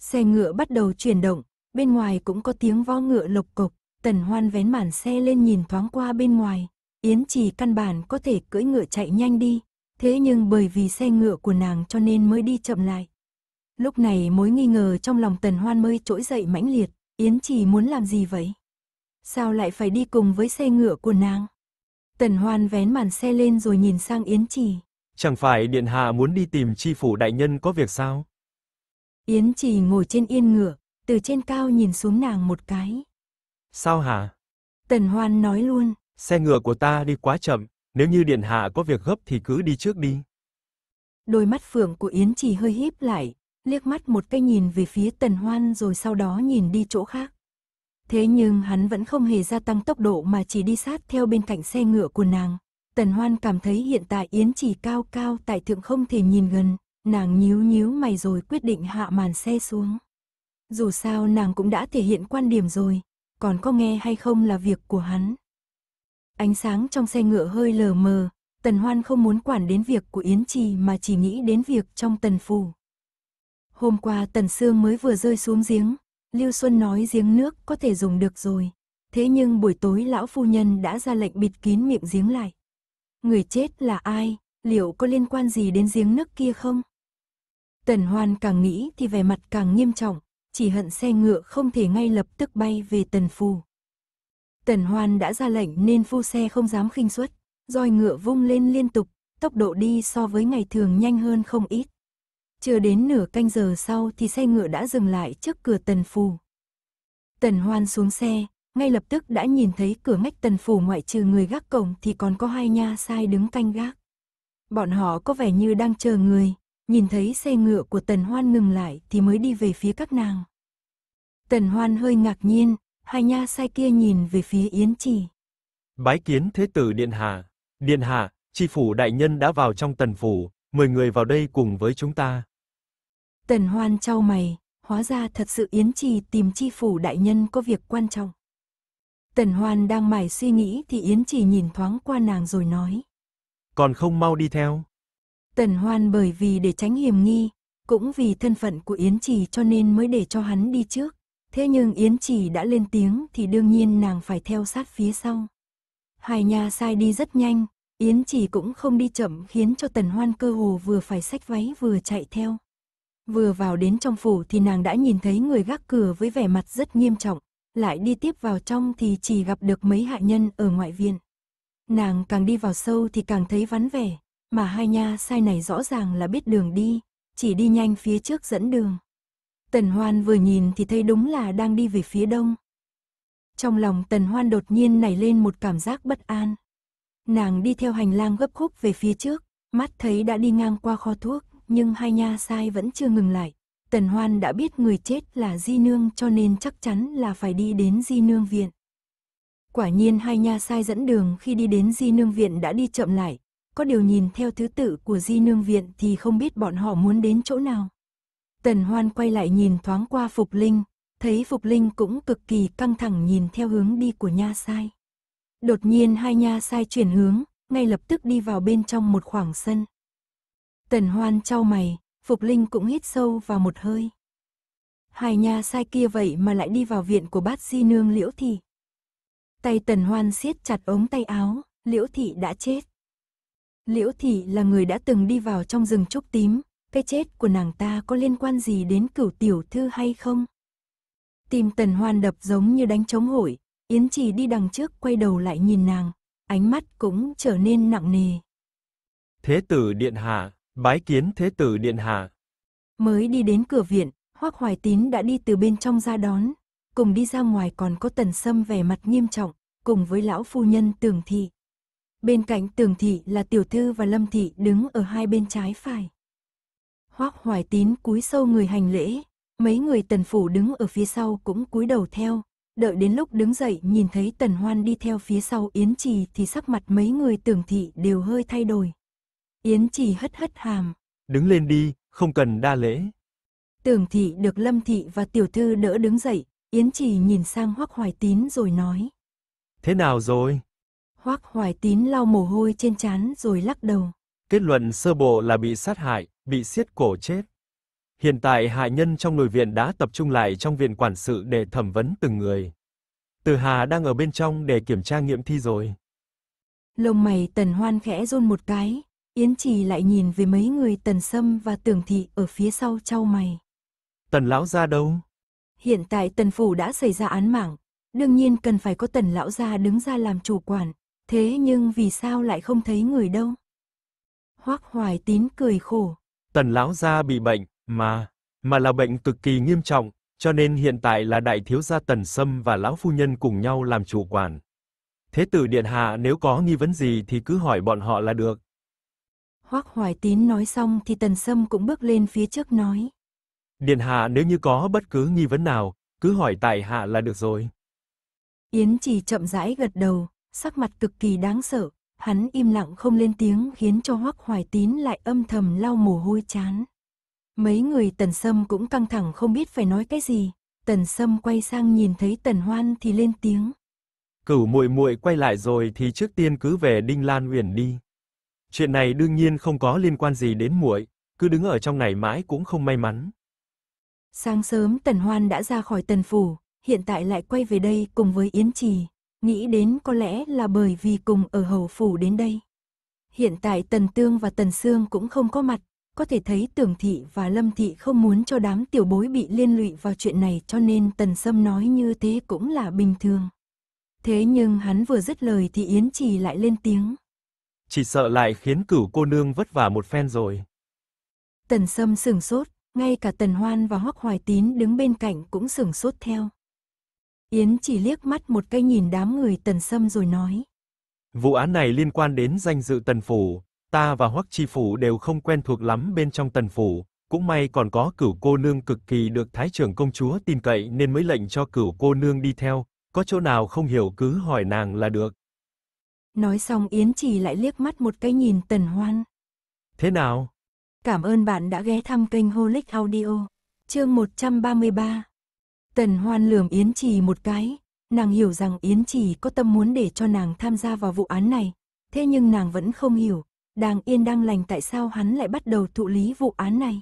Xe ngựa bắt đầu chuyển động, bên ngoài cũng có tiếng vó ngựa lộc cộc, tần hoan vén màn xe lên nhìn thoáng qua bên ngoài. Yến chỉ căn bản có thể cưỡi ngựa chạy nhanh đi, thế nhưng bởi vì xe ngựa của nàng cho nên mới đi chậm lại. Lúc này mối nghi ngờ trong lòng tần hoan mới trỗi dậy mãnh liệt, Yến chỉ muốn làm gì vậy? Sao lại phải đi cùng với xe ngựa của nàng? Tần hoan vén màn xe lên rồi nhìn sang Yến chỉ. Chẳng phải Điện Hạ muốn đi tìm chi phủ đại nhân có việc sao? Yến Chỉ ngồi trên yên ngựa, từ trên cao nhìn xuống nàng một cái. Sao hả? Tần Hoan nói luôn. Xe ngựa của ta đi quá chậm, nếu như điện hạ có việc gấp thì cứ đi trước đi. Đôi mắt phượng của Yến Chỉ hơi híp lại, liếc mắt một cái nhìn về phía Tần Hoan rồi sau đó nhìn đi chỗ khác. Thế nhưng hắn vẫn không hề gia tăng tốc độ mà chỉ đi sát theo bên cạnh xe ngựa của nàng. Tần Hoan cảm thấy hiện tại Yến Chỉ cao cao tại thượng không thể nhìn gần, Nàng nhíu nhíu mày rồi quyết định hạ màn xe xuống. Dù sao nàng cũng đã thể hiện quan điểm rồi, còn có nghe hay không là việc của hắn. Ánh sáng trong xe ngựa hơi lờ mờ, Tần Hoan không muốn quản đến việc của Yến Trì mà chỉ nghĩ đến việc trong Tần Phủ. Hôm qua Tần Sương mới vừa rơi xuống giếng, Lưu Xuân nói giếng nước có thể dùng được rồi. Thế nhưng buổi tối lão phu nhân đã ra lệnh bịt kín miệng giếng lại. Người chết là ai, liệu có liên quan gì đến giếng nước kia không? Tần Hoan càng nghĩ thì vẻ mặt càng nghiêm trọng, chỉ hận xe ngựa không thể ngay lập tức bay về Tần Phù. Tần Hoan đã ra lệnh nên phu xe không dám khinh suất, roi ngựa vung lên liên tục, tốc độ đi so với ngày thường nhanh hơn không ít. Chưa đến nửa canh giờ sau thì xe ngựa đã dừng lại trước cửa Tần Phù. Tần Hoan xuống xe, ngay lập tức đã nhìn thấy cửa ngách Tần Phù ngoại trừ người gác cổng thì còn có hai nha sai đứng canh gác. Bọn họ có vẻ như đang chờ người, nhìn thấy xe ngựa của Tần Hoan ngừng lại thì mới đi về phía các nàng. Tần Hoan hơi ngạc nhiên, hai nha sai kia nhìn về phía Yến Trì. Bái kiến Thế tử Điện hạ Điện hạ tri phủ đại nhân đã vào trong tần phủ, mời người vào đây cùng với chúng ta. Tần Hoan trao mày, hóa ra thật sự Yến Trì tìm tri phủ đại nhân có việc quan trọng. Tần Hoan đang mải suy nghĩ thì Yến Trì nhìn thoáng qua nàng rồi nói. Còn không mau đi theo. Tần Hoan bởi vì để tránh hiểm nghi, cũng vì thân phận của Yến Trì cho nên mới để cho hắn đi trước. Thế nhưng Yến Trì đã lên tiếng thì đương nhiên nàng phải theo sát phía sau. Hoài Nha sai đi rất nhanh, Yến Trì cũng không đi chậm khiến cho Tần Hoan cơ hồ vừa phải xách váy vừa chạy theo. Vừa vào đến trong phủ thì nàng đã nhìn thấy người gác cửa với vẻ mặt rất nghiêm trọng, lại đi tiếp vào trong thì chỉ gặp được mấy hạ nhân ở ngoại viện. Nàng càng đi vào sâu thì càng thấy vắn vẻ, mà hai nha sai này rõ ràng là biết đường đi, chỉ đi nhanh phía trước dẫn đường. Tần Hoan vừa nhìn thì thấy đúng là đang đi về phía đông. Trong lòng Tần Hoan đột nhiên nảy lên một cảm giác bất an. Nàng đi theo hành lang gấp khúc về phía trước, mắt thấy đã đi ngang qua kho thuốc, nhưng hai nha sai vẫn chưa ngừng lại. Tần Hoan đã biết người chết là Di Nương cho nên chắc chắn là phải đi đến Di Nương Viện. Quả nhiên hai nha sai dẫn đường khi đi đến Di Nương Viện đã đi chậm lại, có điều nhìn theo thứ tự của di nương viện thì không biết bọn họ muốn đến chỗ nào. Tần Hoan quay lại nhìn thoáng qua Phục Linh, thấy Phục Linh cũng cực kỳ căng thẳng nhìn theo hướng đi của nha sai. Đột nhiên hai nha sai chuyển hướng, ngay lập tức đi vào bên trong một khoảng sân. Tần Hoan trao mày, Phục Linh cũng hít sâu vào một hơi. Hai nha sai kia vậy mà lại đi vào viện của bát di nương Liễu Thị. Tay Tần Hoan siết chặt ống tay áo, Liễu Thị đã chết. Liễu Thị là người đã từng đi vào trong rừng trúc tím, cái chết của nàng ta có liên quan gì đến cửu tiểu thư hay không? Tim tần hoan đập giống như đánh trống hổi, Yến Trì đi đằng trước quay đầu lại nhìn nàng, ánh mắt cũng trở nên nặng nề. Thế tử Điện Hạ, bái kiến Thế tử Điện Hạ. Mới đi đến cửa viện, Hoác Hoài Tín đã đi từ bên trong ra đón, cùng đi ra ngoài còn có tần sâm vẻ mặt nghiêm trọng, cùng với lão phu nhân Tường thị. Bên cạnh tường thị là tiểu thư và lâm thị đứng ở hai bên trái phải. Hoác hoài tín cúi sâu người hành lễ, mấy người tần phủ đứng ở phía sau cũng cúi đầu theo, đợi đến lúc đứng dậy nhìn thấy tần hoan đi theo phía sau Yến Trì thì sắc mặt mấy người tưởng thị đều hơi thay đổi. Yến Trì hất hất hàm. Đứng lên đi, không cần đa lễ. Tưởng thị được lâm thị và tiểu thư đỡ đứng dậy, Yến Trì nhìn sang hoắc hoài tín rồi nói. Thế nào rồi? Hoác Hoài Tín lau mồ hôi trên trán rồi lắc đầu. Kết luận sơ bộ là bị sát hại, bị siết cổ chết. Hiện tại hại nhân trong nội viện đã tập trung lại trong viện quản sự để thẩm vấn từng người. Từ Hà đang ở bên trong để kiểm tra nghiệm thi rồi. Lông mày Tần Hoan khẽ run một cái, Yến Trì lại nhìn về mấy người Tần Sâm và Tưởng Thị ở phía sau trao mày. Tần lão ra đâu? Hiện tại Tần Phủ đã xảy ra án mạng, đương nhiên cần phải có Tần lão ra đứng ra làm chủ quản, Thế nhưng vì sao lại không thấy người đâu? Hoắc Hoài Tín cười khổ. Tần lão gia bị bệnh, mà, mà là bệnh cực kỳ nghiêm trọng, cho nên hiện tại là đại thiếu gia Tần Sâm và lão phu nhân cùng nhau làm chủ quản. Thế tử điện hạ nếu có nghi vấn gì thì cứ hỏi bọn họ là được. Hoắc Hoài Tín nói xong thì Tần Sâm cũng bước lên phía trước nói. Điện hạ nếu như có bất cứ nghi vấn nào, cứ hỏi tại hạ là được rồi. Yến chỉ chậm rãi gật đầu, sắc mặt cực kỳ đáng sợ, hắn im lặng không lên tiếng khiến cho Hoắc Hoài Tín lại âm thầm lau mồ hôi chán. Mấy người Tần Sâm cũng căng thẳng không biết phải nói cái gì, Tần Sâm quay sang nhìn thấy Tần Hoan thì lên tiếng. Cửu muội muội quay lại rồi thì trước tiên cứ về Đinh Lan Uyển đi. Chuyện này đương nhiên không có liên quan gì đến muội, cứ đứng ở trong này mãi cũng không may mắn. Sáng sớm Tần Hoan đã ra khỏi Tần phủ, hiện tại lại quay về đây cùng với Yến Trì nghĩ đến có lẽ là bởi vì cùng ở hầu phủ đến đây. Hiện tại Tần Tương và Tần Sương cũng không có mặt, có thể thấy Tưởng Thị và Lâm Thị không muốn cho đám tiểu bối bị liên lụy vào chuyện này cho nên Tần Sâm nói như thế cũng là bình thường. Thế nhưng hắn vừa dứt lời thì Yến Trì lại lên tiếng. Chỉ sợ lại khiến cửu cô nương vất vả một phen rồi. Tần Sâm sửng sốt, ngay cả Tần Hoan và Hoắc Hoài Tín đứng bên cạnh cũng sửng sốt theo. Yến chỉ liếc mắt một cái nhìn đám người tần sâm rồi nói. Vụ án này liên quan đến danh dự tần phủ, ta và Hoắc Chi Phủ đều không quen thuộc lắm bên trong tần phủ, cũng may còn có cửu cô nương cực kỳ được Thái trưởng công chúa tin cậy nên mới lệnh cho cửu cô nương đi theo, có chỗ nào không hiểu cứ hỏi nàng là được. Nói xong Yến chỉ lại liếc mắt một cái nhìn tần hoan. Thế nào? Cảm ơn bạn đã ghé thăm kênh Holic Audio, chương 133. Tần Hoan lườm Yến Trì một cái, nàng hiểu rằng Yến Trì có tâm muốn để cho nàng tham gia vào vụ án này, thế nhưng nàng vẫn không hiểu, đang yên đang lành tại sao hắn lại bắt đầu thụ lý vụ án này.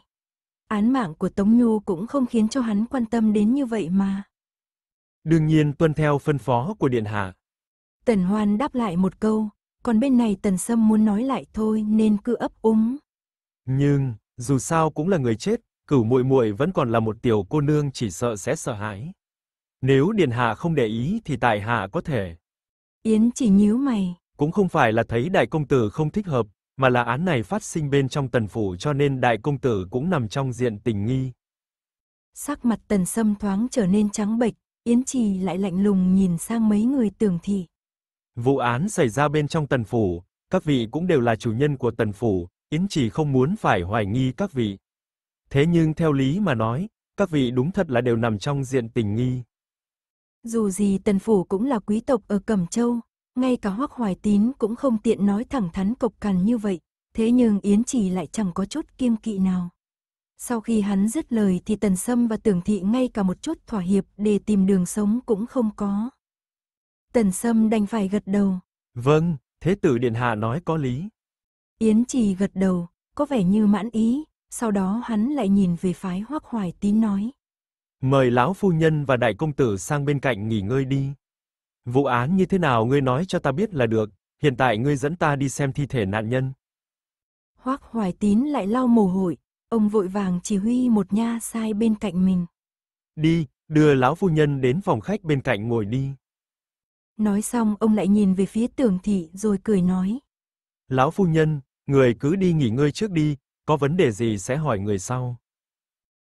Án mạng của Tống Nhu cũng không khiến cho hắn quan tâm đến như vậy mà. Đương nhiên tuân theo phân phó của Điện Hạ. Tần Hoan đáp lại một câu, còn bên này Tần Sâm muốn nói lại thôi nên cứ ấp úng. Nhưng, dù sao cũng là người chết, cửu muội muội vẫn còn là một tiểu cô nương chỉ sợ sẽ sợ hãi. Nếu Điền hạ không để ý thì tại hạ có thể. Yến chỉ nhíu mày. Cũng không phải là thấy đại công tử không thích hợp, mà là án này phát sinh bên trong tần phủ cho nên đại công tử cũng nằm trong diện tình nghi. Sắc mặt tần sâm thoáng trở nên trắng bệch, Yến Trì lại lạnh lùng nhìn sang mấy người tường thị. Vụ án xảy ra bên trong tần phủ, các vị cũng đều là chủ nhân của tần phủ, Yến Trì không muốn phải hoài nghi các vị. Thế nhưng theo lý mà nói, các vị đúng thật là đều nằm trong diện tình nghi. Dù gì Tần Phủ cũng là quý tộc ở Cẩm Châu, ngay cả Hoắc Hoài Tín cũng không tiện nói thẳng thắn cộc cằn như vậy, thế nhưng Yến Trì lại chẳng có chút kiêm kỵ nào. Sau khi hắn dứt lời thì Tần Sâm và Tưởng Thị ngay cả một chút thỏa hiệp để tìm đường sống cũng không có. Tần Sâm đành phải gật đầu. Vâng, Thế tử Điện Hạ nói có lý. Yến Trì gật đầu, có vẻ như mãn ý, sau đó hắn lại nhìn về phái Hoắc Hoài Tín nói. Mời lão phu nhân và đại công tử sang bên cạnh nghỉ ngơi đi. Vụ án như thế nào ngươi nói cho ta biết là được, hiện tại ngươi dẫn ta đi xem thi thể nạn nhân. Hoắc Hoài Tín lại lau mồ hôi, ông vội vàng chỉ huy một nha sai bên cạnh mình. Đi, đưa lão phu nhân đến phòng khách bên cạnh ngồi đi. Nói xong ông lại nhìn về phía tưởng thị rồi cười nói. Lão phu nhân, người cứ đi nghỉ ngơi trước đi, có vấn đề gì sẽ hỏi người sau.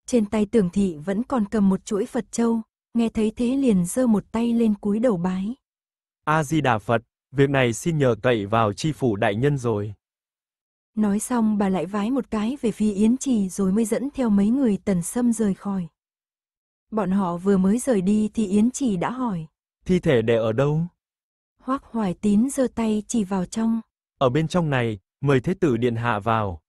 Trên tay tưởng thị vẫn còn cầm một chuỗi Phật châu, nghe thấy thế liền giơ một tay lên cúi đầu bái. A-di-đà Phật, việc này xin nhờ cậy vào chi phủ đại nhân rồi. Nói xong bà lại vái một cái về phi Yến Trì rồi mới dẫn theo mấy người tần sâm rời khỏi. Bọn họ vừa mới rời đi thì Yến Trì đã hỏi. Thi thể để ở đâu? Hoác Hoài Tín giơ tay chỉ vào trong. Ở bên trong này, mời Thế tử Điện Hạ vào.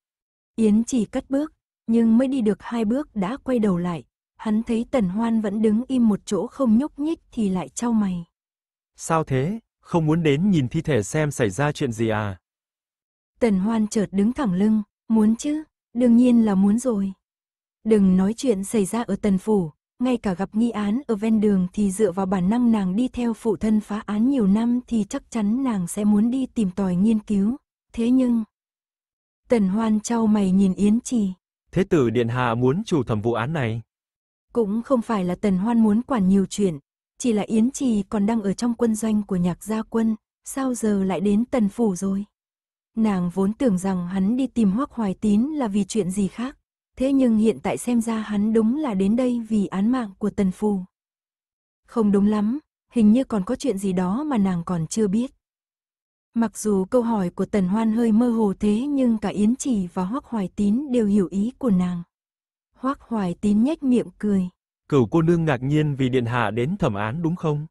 Yến chỉ cất bước, nhưng mới đi được hai bước đã quay đầu lại. Hắn thấy Tần Hoan vẫn đứng im một chỗ không nhúc nhích thì lại trao mày. Sao thế? Không muốn đến nhìn thi thể xem xảy ra chuyện gì à? Tần Hoan chợt đứng thẳng lưng, muốn chứ, đương nhiên là muốn rồi. Đừng nói chuyện xảy ra ở Tần Phủ, ngay cả gặp nghi án ở ven đường thì dựa vào bản năng nàng đi theo phụ thân phá án nhiều năm thì chắc chắn nàng sẽ muốn đi tìm tòi nghiên cứu. Thế nhưng, Tần Hoan trao mày nhìn Yến Trì. Thế tử Điện Hạ muốn chủ thẩm vụ án này. Cũng không phải là Tần Hoan muốn quản nhiều chuyện, chỉ là Yến Trì còn đang ở trong quân doanh của nhạc gia quân, sao giờ lại đến Tần Phủ rồi. Nàng vốn tưởng rằng hắn đi tìm Hoắc Hoài Tín là vì chuyện gì khác, thế nhưng hiện tại xem ra hắn đúng là đến đây vì án mạng của Tần Phủ. Không đúng lắm, hình như còn có chuyện gì đó mà nàng còn chưa biết. Mặc dù câu hỏi của Tần Hoan hơi mơ hồ thế nhưng cả Yến Chỉ và Hoắc Hoài Tín đều hiểu ý của nàng. Hoắc Hoài Tín nhếch miệng cười. Cửu cô nương ngạc nhiên vì Điện Hạ đến thẩm án đúng không?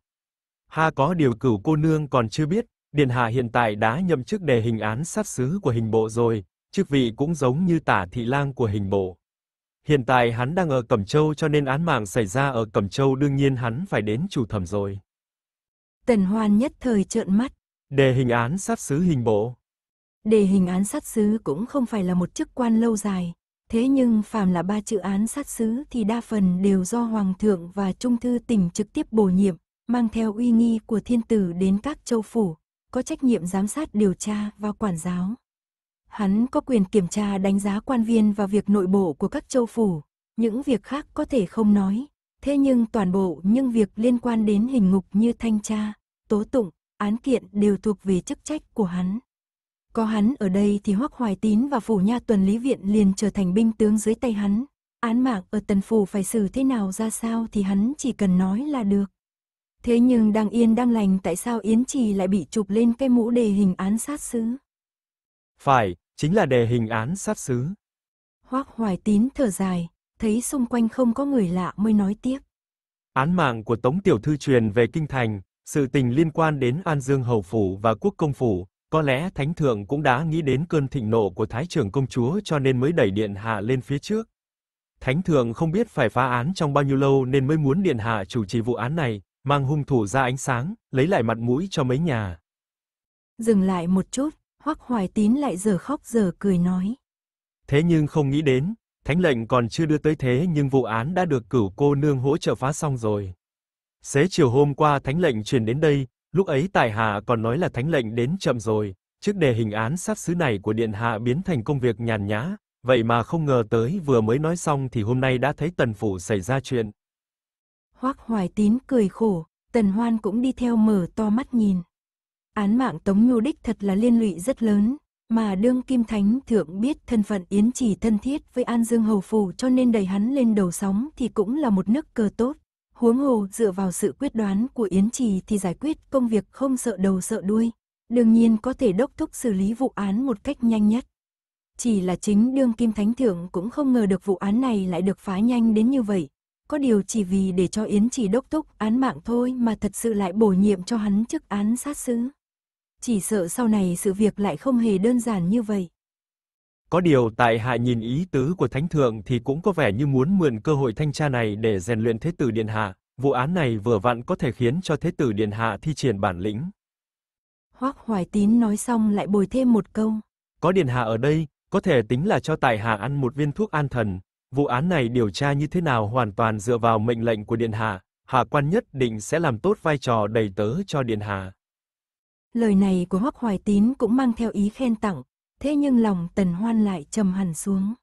Ha có điều cửu cô nương còn chưa biết, Điện Hạ hiện tại đã nhậm chức đề hình án sát sứ của hình bộ rồi, chức vị cũng giống như tả thị lang của hình bộ. Hiện tại hắn đang ở Cẩm Châu cho nên án mạng xảy ra ở Cẩm Châu đương nhiên hắn phải đến chủ thẩm rồi. Tần Hoan nhất thời trợn mắt, Đề hình án sát sứ hình bộ. Đề hình án sát sứ cũng không phải là một chức quan lâu dài, thế nhưng phàm là ba chữ án sát sứ thì đa phần đều do hoàng thượng và trung thư tỉnh trực tiếp bổ nhiệm, mang theo uy nghi của thiên tử đến các châu phủ, có trách nhiệm giám sát điều tra và quản giáo. Hắn có quyền kiểm tra đánh giá quan viên và việc nội bộ của các châu phủ, những việc khác có thể không nói, thế nhưng toàn bộ những việc liên quan đến hình ngục như thanh tra, tố tụng, án kiện đều thuộc về chức trách của hắn. Có hắn ở đây thì Hoắc Hoài Tín và phủ nha tuần lý viện liền trở thành binh tướng dưới tay hắn. Án mạng ở tần phủ phải xử thế nào ra sao thì hắn chỉ cần nói là được. Thế nhưng đang yên đang lành tại sao Yến Trì lại bị chụp lên cái mũ đề hình án sát sứ? Phải, chính là đề hình án sát sứ. Hoắc Hoài Tín thở dài, thấy xung quanh không có người lạ mới nói tiếp. Án mạng của Tống Tiểu Thư truyền về Kinh Thành, sự tình liên quan đến An Dương Hầu Phủ và Quốc Công Phủ, có lẽ Thánh Thượng cũng đã nghĩ đến cơn thịnh nộ của Thái trưởng Công Chúa cho nên mới đẩy Điện Hạ lên phía trước. Thánh Thượng không biết phải phá án trong bao nhiêu lâu nên mới muốn Điện Hạ chủ trì vụ án này, mang hung thủ ra ánh sáng, lấy lại mặt mũi cho mấy nhà. Dừng lại một chút, Hoắc Hoài Tín lại giờ khóc giờ cười nói. Thế nhưng không nghĩ đến, thánh lệnh còn chưa đưa tới thế nhưng vụ án đã được cửu cô nương hỗ trợ phá xong rồi. Xế chiều hôm qua thánh lệnh truyền đến đây, lúc ấy tài hạ còn nói là thánh lệnh đến chậm rồi, trước đề hình án sát sứ này của điện hạ biến thành công việc nhàn nhã, vậy mà không ngờ tới vừa mới nói xong thì hôm nay đã thấy Tần phủ xảy ra chuyện. Hoắc Hoài Tín cười khổ, Tần Hoan cũng đi theo mở to mắt nhìn. Án mạng Tống Nhu đích thật là liên lụy rất lớn, mà đương kim thánh thượng biết thân phận Yến Chỉ thân thiết với An Dương hầu phủ cho nên đẩy hắn lên đầu sóng thì cũng là một nước cờ tốt huống hồ dựa vào sự quyết đoán của Yến Trì thì giải quyết công việc không sợ đầu sợ đuôi, đương nhiên có thể đốc thúc xử lý vụ án một cách nhanh nhất. Chỉ là chính đương Kim Thánh Thượng cũng không ngờ được vụ án này lại được phá nhanh đến như vậy, có điều chỉ vì để cho Yến Trì đốc thúc án mạng thôi mà thật sự lại bổ nhiệm cho hắn chức án sát sứ. Chỉ sợ sau này sự việc lại không hề đơn giản như vậy. Có điều tại hạ nhìn ý tứ của Thánh Thượng thì cũng có vẻ như muốn mượn cơ hội thanh tra này để rèn luyện Thế tử Điện Hạ, vụ án này vừa vặn có thể khiến cho Thế tử Điện Hạ thi triển bản lĩnh. Hoác Hoài Tín nói xong lại bồi thêm một câu. Có Điện Hạ ở đây, có thể tính là cho tại Hạ ăn một viên thuốc an thần. Vụ án này điều tra như thế nào hoàn toàn dựa vào mệnh lệnh của Điện Hạ, Hạ quan nhất định sẽ làm tốt vai trò đầy tớ cho Điện Hạ. Lời này của Hoắc Hoài Tín cũng mang theo ý khen tặng, thế nhưng lòng tần hoan lại trầm hẳn xuống.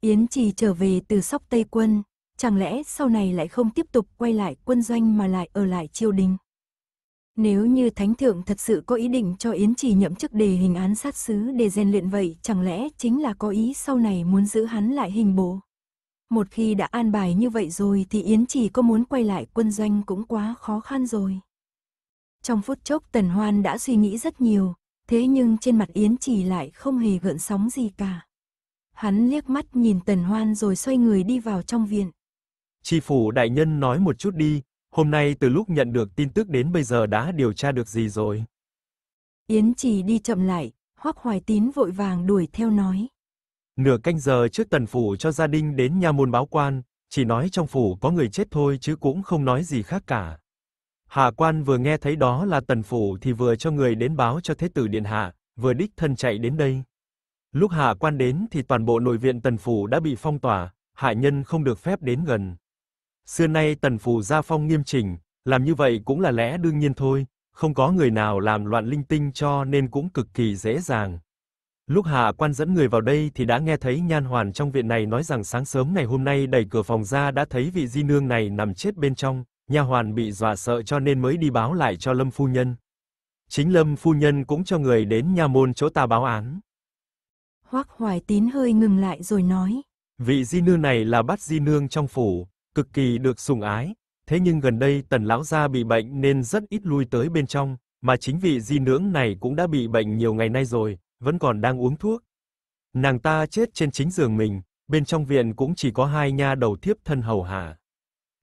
Yến Trì trở về từ sóc Tây Quân, chẳng lẽ sau này lại không tiếp tục quay lại quân doanh mà lại ở lại triều đình? Nếu như Thánh Thượng thật sự có ý định cho Yến Trì nhậm chức đề hình án sát sứ để rèn luyện vậy chẳng lẽ chính là có ý sau này muốn giữ hắn lại hình bộ? Một khi đã an bài như vậy rồi thì Yến Trì có muốn quay lại quân doanh cũng quá khó khăn rồi. Trong phút chốc Tần Hoan đã suy nghĩ rất nhiều, thế nhưng trên mặt Yến Chỉ lại không hề gợn sóng gì cả. Hắn liếc mắt nhìn Tần Hoan rồi xoay người đi vào trong viện. Chi phủ đại nhân nói một chút đi, hôm nay từ lúc nhận được tin tức đến bây giờ đã điều tra được gì rồi? Yến Chỉ đi chậm lại, Hoắc Hoài Tín vội vàng đuổi theo nói. Nửa canh giờ trước tần phủ cho gia đình đến nhà môn báo quan, chỉ nói trong phủ có người chết thôi chứ cũng không nói gì khác cả. Hạ quan vừa nghe thấy đó là tần phủ thì vừa cho người đến báo cho thế tử điện hạ, vừa đích thân chạy đến đây. Lúc hạ quan đến thì toàn bộ nội viện tần phủ đã bị phong tỏa, hạ nhân không được phép đến gần. Xưa nay tần phủ gia phong nghiêm chỉnh, làm như vậy cũng là lẽ đương nhiên thôi, không có người nào làm loạn linh tinh cho nên cũng cực kỳ dễ dàng. Lúc hạ quan dẫn người vào đây thì đã nghe thấy nhan hoàn trong viện này nói rằng sáng sớm ngày hôm nay đẩy cửa phòng ra đã thấy vị di nương này nằm chết bên trong, nha hoàn bị dọa sợ cho nên mới đi báo lại cho Lâm phu nhân. Chính Lâm phu nhân cũng cho người đến nha môn chỗ ta báo án. Hoắc Hoài Tín hơi ngừng lại rồi nói. Vị di nương này là bát di nương trong phủ, cực kỳ được sủng ái, thế nhưng gần đây tần lão gia bị bệnh nên rất ít lui tới bên trong, mà chính vị di nương này cũng đã bị bệnh nhiều ngày nay rồi, vẫn còn đang uống thuốc. Nàng ta chết trên chính giường mình, bên trong viện cũng chỉ có hai nha đầu thiếp thân hầu hạ.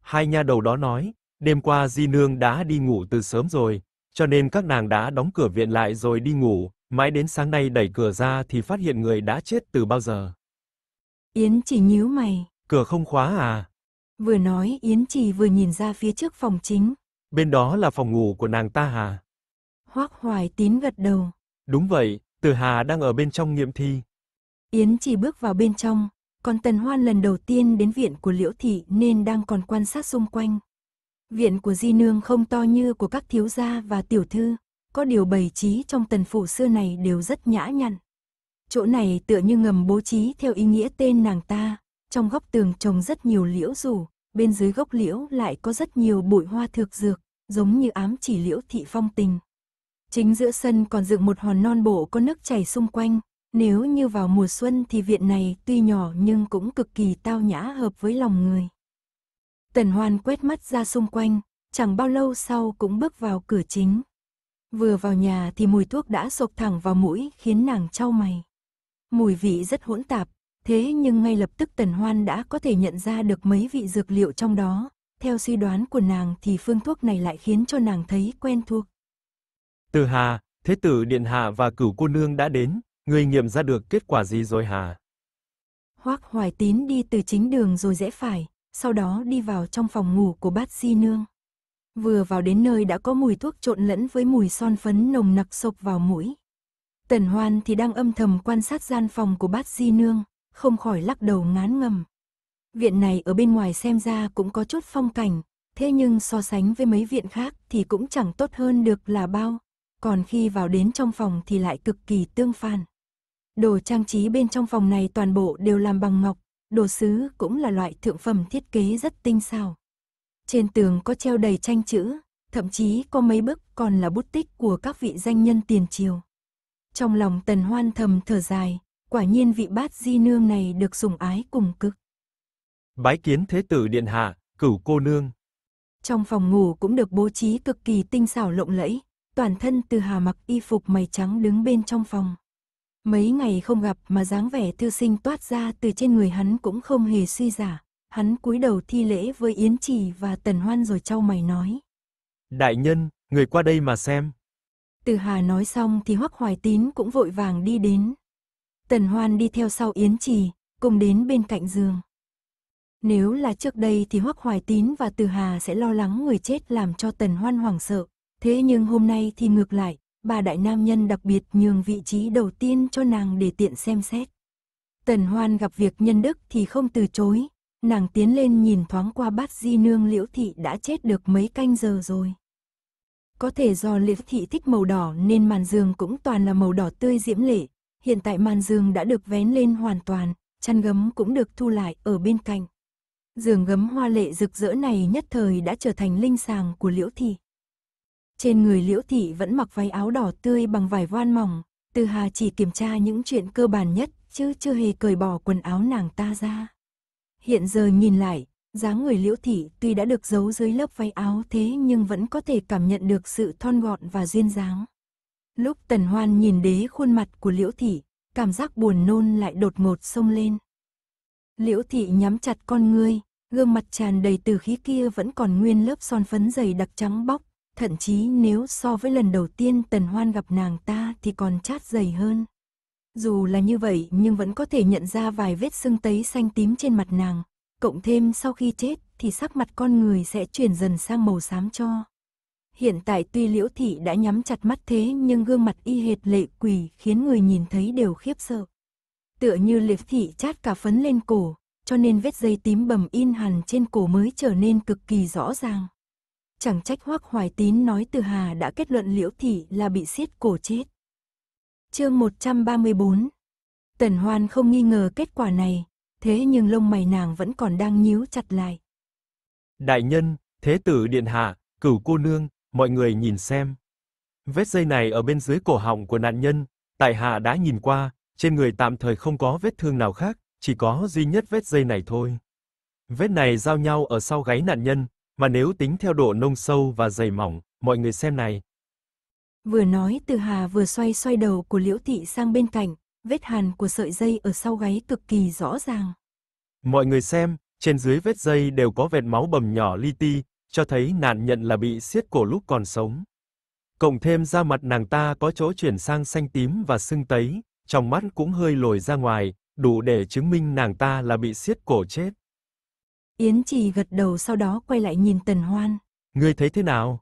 Hai nha đầu đó nói, Đêm qua Di Nương đã đi ngủ từ sớm rồi, cho nên các nàng đã đóng cửa viện lại rồi đi ngủ, mãi đến sáng nay đẩy cửa ra thì phát hiện người đã chết từ bao giờ. Yến chỉ nhíu mày. Cửa không khóa à? Vừa nói Yến chỉ vừa nhìn ra phía trước phòng chính. Bên đó là phòng ngủ của nàng ta hà? Hoác Hoài Tín gật đầu. Đúng vậy, Từ Hà đang ở bên trong nghiệm thi. Yến chỉ bước vào bên trong, còn Tần Hoan lần đầu tiên đến viện của Liễu Thị nên đang còn quan sát xung quanh. Viện của Di Nương không to như của các thiếu gia và tiểu thư, có điều bày trí trong tần phủ xưa này đều rất nhã nhặn. Chỗ này tựa như ngầm bố trí theo ý nghĩa tên nàng ta, trong góc tường trồng rất nhiều liễu rủ, bên dưới gốc liễu lại có rất nhiều bụi hoa thược dược, giống như ám chỉ liễu thị phong tình. Chính giữa sân còn dựng một hòn non bộ có nước chảy xung quanh, nếu như vào mùa xuân thì viện này tuy nhỏ nhưng cũng cực kỳ tao nhã hợp với lòng người. Tần Hoan quét mắt ra xung quanh, chẳng bao lâu sau cũng bước vào cửa chính. Vừa vào nhà thì mùi thuốc đã sộc thẳng vào mũi khiến nàng trao mày. Mùi vị rất hỗn tạp, thế nhưng ngay lập tức Tần Hoan đã có thể nhận ra được mấy vị dược liệu trong đó. Theo suy đoán của nàng thì phương thuốc này lại khiến cho nàng thấy quen thuộc. Từ Hà, Thế tử Điện Hạ và cửu cô nương đã đến, người nghiệm ra được kết quả gì rồi hà? Hoác Hoài Tín đi từ chính đường rồi rẽ phải, sau đó đi vào trong phòng ngủ của bát di nương. Vừa vào đến nơi đã có mùi thuốc trộn lẫn với mùi son phấn nồng nặc sộc vào mũi. Tần Hoan thì đang âm thầm quan sát gian phòng của bát di nương, không khỏi lắc đầu ngán ngầm. Viện này ở bên ngoài xem ra cũng có chút phong cảnh, thế nhưng so sánh với mấy viện khác thì cũng chẳng tốt hơn được là bao, còn khi vào đến trong phòng thì lại cực kỳ tương phản. Đồ trang trí bên trong phòng này toàn bộ đều làm bằng ngọc, Đồ sứ cũng là loại thượng phẩm thiết kế rất tinh xảo. Trên tường có treo đầy tranh chữ, thậm chí có mấy bức còn là bút tích của các vị danh nhân tiền triều. Trong lòng tần hoan thầm thở dài, quả nhiên vị bát di nương này được sủng ái cùng cực. Bái kiến thế tử điện hạ, cửu cô nương. Trong phòng ngủ cũng được bố trí cực kỳ tinh xảo lộng lẫy, toàn thân từ hà mặc y phục mày trắng đứng bên trong phòng. Mấy ngày không gặp mà dáng vẻ thư sinh toát ra từ trên người hắn cũng không hề suy giả. Hắn cúi đầu thi lễ với Yến Trì và Tần Hoan rồi trao mày nói. Đại nhân, người qua đây mà xem. Từ Hà nói xong thì Hoắc Hoài Tín cũng vội vàng đi đến. Tần Hoan đi theo sau Yến Trì, cùng đến bên cạnh giường. Nếu là trước đây thì Hoắc Hoài Tín và Từ Hà sẽ lo lắng người chết làm cho Tần Hoan hoảng sợ, thế nhưng hôm nay thì ngược lại, ba đại nam nhân đặc biệt nhường vị trí đầu tiên cho nàng để tiện xem xét. Tần Hoan gặp việc nhân đức thì không từ chối, nàng tiến lên nhìn thoáng qua bát di nương liễu thị đã chết được mấy canh giờ rồi. Có thể do liễu thị thích màu đỏ nên màn giường cũng toàn là màu đỏ tươi diễm lệ, hiện tại màn giường đã được vén lên hoàn toàn, chăn gấm cũng được thu lại ở bên cạnh. Giường gấm hoa lệ rực rỡ này nhất thời đã trở thành linh sàng của liễu thị. Trên người liễu thị vẫn mặc váy áo đỏ tươi bằng vải voan mỏng, từ hà chỉ kiểm tra những chuyện cơ bản nhất, chứ chưa hề cởi bỏ quần áo nàng ta ra. Hiện giờ nhìn lại, dáng người liễu thị tuy đã được giấu dưới lớp váy áo thế nhưng vẫn có thể cảm nhận được sự thon gọn và duyên dáng. Lúc tần hoan nhìn đế khuôn mặt của liễu thị, cảm giác buồn nôn lại đột ngột xông lên. Liễu thị nhắm chặt con ngươi, gương mặt tràn đầy từ khí kia vẫn còn nguyên lớp son phấn dày đặc trắng bóc Thậm chí nếu so với lần đầu tiên Tần Hoan gặp nàng ta thì còn chát dày hơn. Dù là như vậy nhưng vẫn có thể nhận ra vài vết sưng tấy xanh tím trên mặt nàng. Cộng thêm sau khi chết thì sắc mặt con người sẽ chuyển dần sang màu xám cho. Hiện tại tuy Liễu Thị đã nhắm chặt mắt thế nhưng gương mặt y hệt lệ quỷ khiến người nhìn thấy đều khiếp sợ. Tựa như Liễu Thị chát cả phấn lên cổ, cho nên vết dây tím bầm in hẳn trên cổ mới trở nên cực kỳ rõ ràng. Chẳng trách hoắc hoài tín nói từ hà đã kết luận liễu thị là bị siết cổ chết. chương 134 Tần Hoan không nghi ngờ kết quả này, thế nhưng lông mày nàng vẫn còn đang nhíu chặt lại. Đại nhân, thế tử điện hạ, cửu cô nương, mọi người nhìn xem. Vết dây này ở bên dưới cổ họng của nạn nhân, tại hạ đã nhìn qua, trên người tạm thời không có vết thương nào khác, chỉ có duy nhất vết dây này thôi. Vết này giao nhau ở sau gáy nạn nhân, mà nếu tính theo độ nông sâu và dày mỏng, mọi người xem này. Vừa nói Từ Hà vừa xoay xoay đầu của Liễu Thị sang bên cạnh, vết hàn của sợi dây ở sau gáy cực kỳ rõ ràng. Mọi người xem, trên dưới vết dây đều có vệt máu bầm nhỏ li ti, cho thấy nạn nhân là bị siết cổ lúc còn sống. Cộng thêm da mặt nàng ta có chỗ chuyển sang xanh tím và sưng tấy, trong mắt cũng hơi lồi ra ngoài, đủ để chứng minh nàng ta là bị siết cổ chết. Yến Trì gật đầu sau đó quay lại nhìn Tần Hoan. Ngươi thấy thế nào?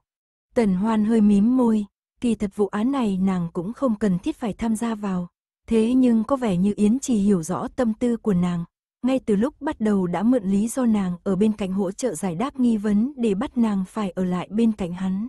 Tần Hoan hơi mím môi, kỳ thật vụ án này nàng cũng không cần thiết phải tham gia vào. Thế nhưng có vẻ như Yến Trì hiểu rõ tâm tư của nàng. Ngay từ lúc bắt đầu đã mượn lý do nàng ở bên cạnh hỗ trợ giải đáp nghi vấn để bắt nàng phải ở lại bên cạnh hắn.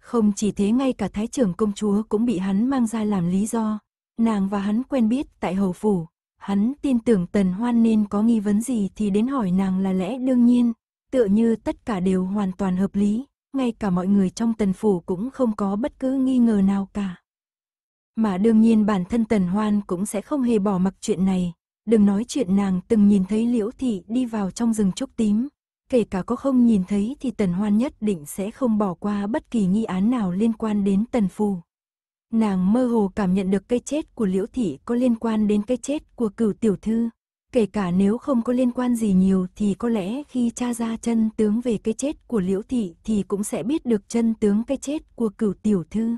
Không chỉ thế ngay cả thái trưởng công chúa cũng bị hắn mang ra làm lý do. Nàng và hắn quen biết tại hầu phủ, Hắn tin tưởng Tần Hoan nên có nghi vấn gì thì đến hỏi nàng là lẽ đương nhiên, tựa như tất cả đều hoàn toàn hợp lý, ngay cả mọi người trong tần phủ cũng không có bất cứ nghi ngờ nào cả. Mà đương nhiên bản thân Tần Hoan cũng sẽ không hề bỏ mặc chuyện này, đừng nói chuyện nàng từng nhìn thấy Liễu Thị đi vào trong rừng trúc tím, kể cả có không nhìn thấy thì Tần Hoan nhất định sẽ không bỏ qua bất kỳ nghi án nào liên quan đến Tần phủ. Nàng mơ hồ cảm nhận được cái chết của Liễu Thị có liên quan đến cái chết của cửu tiểu thư. Kể cả nếu không có liên quan gì nhiều thì có lẽ khi cha ra chân tướng về cái chết của Liễu Thị thì cũng sẽ biết được chân tướng cái chết của cửu tiểu thư.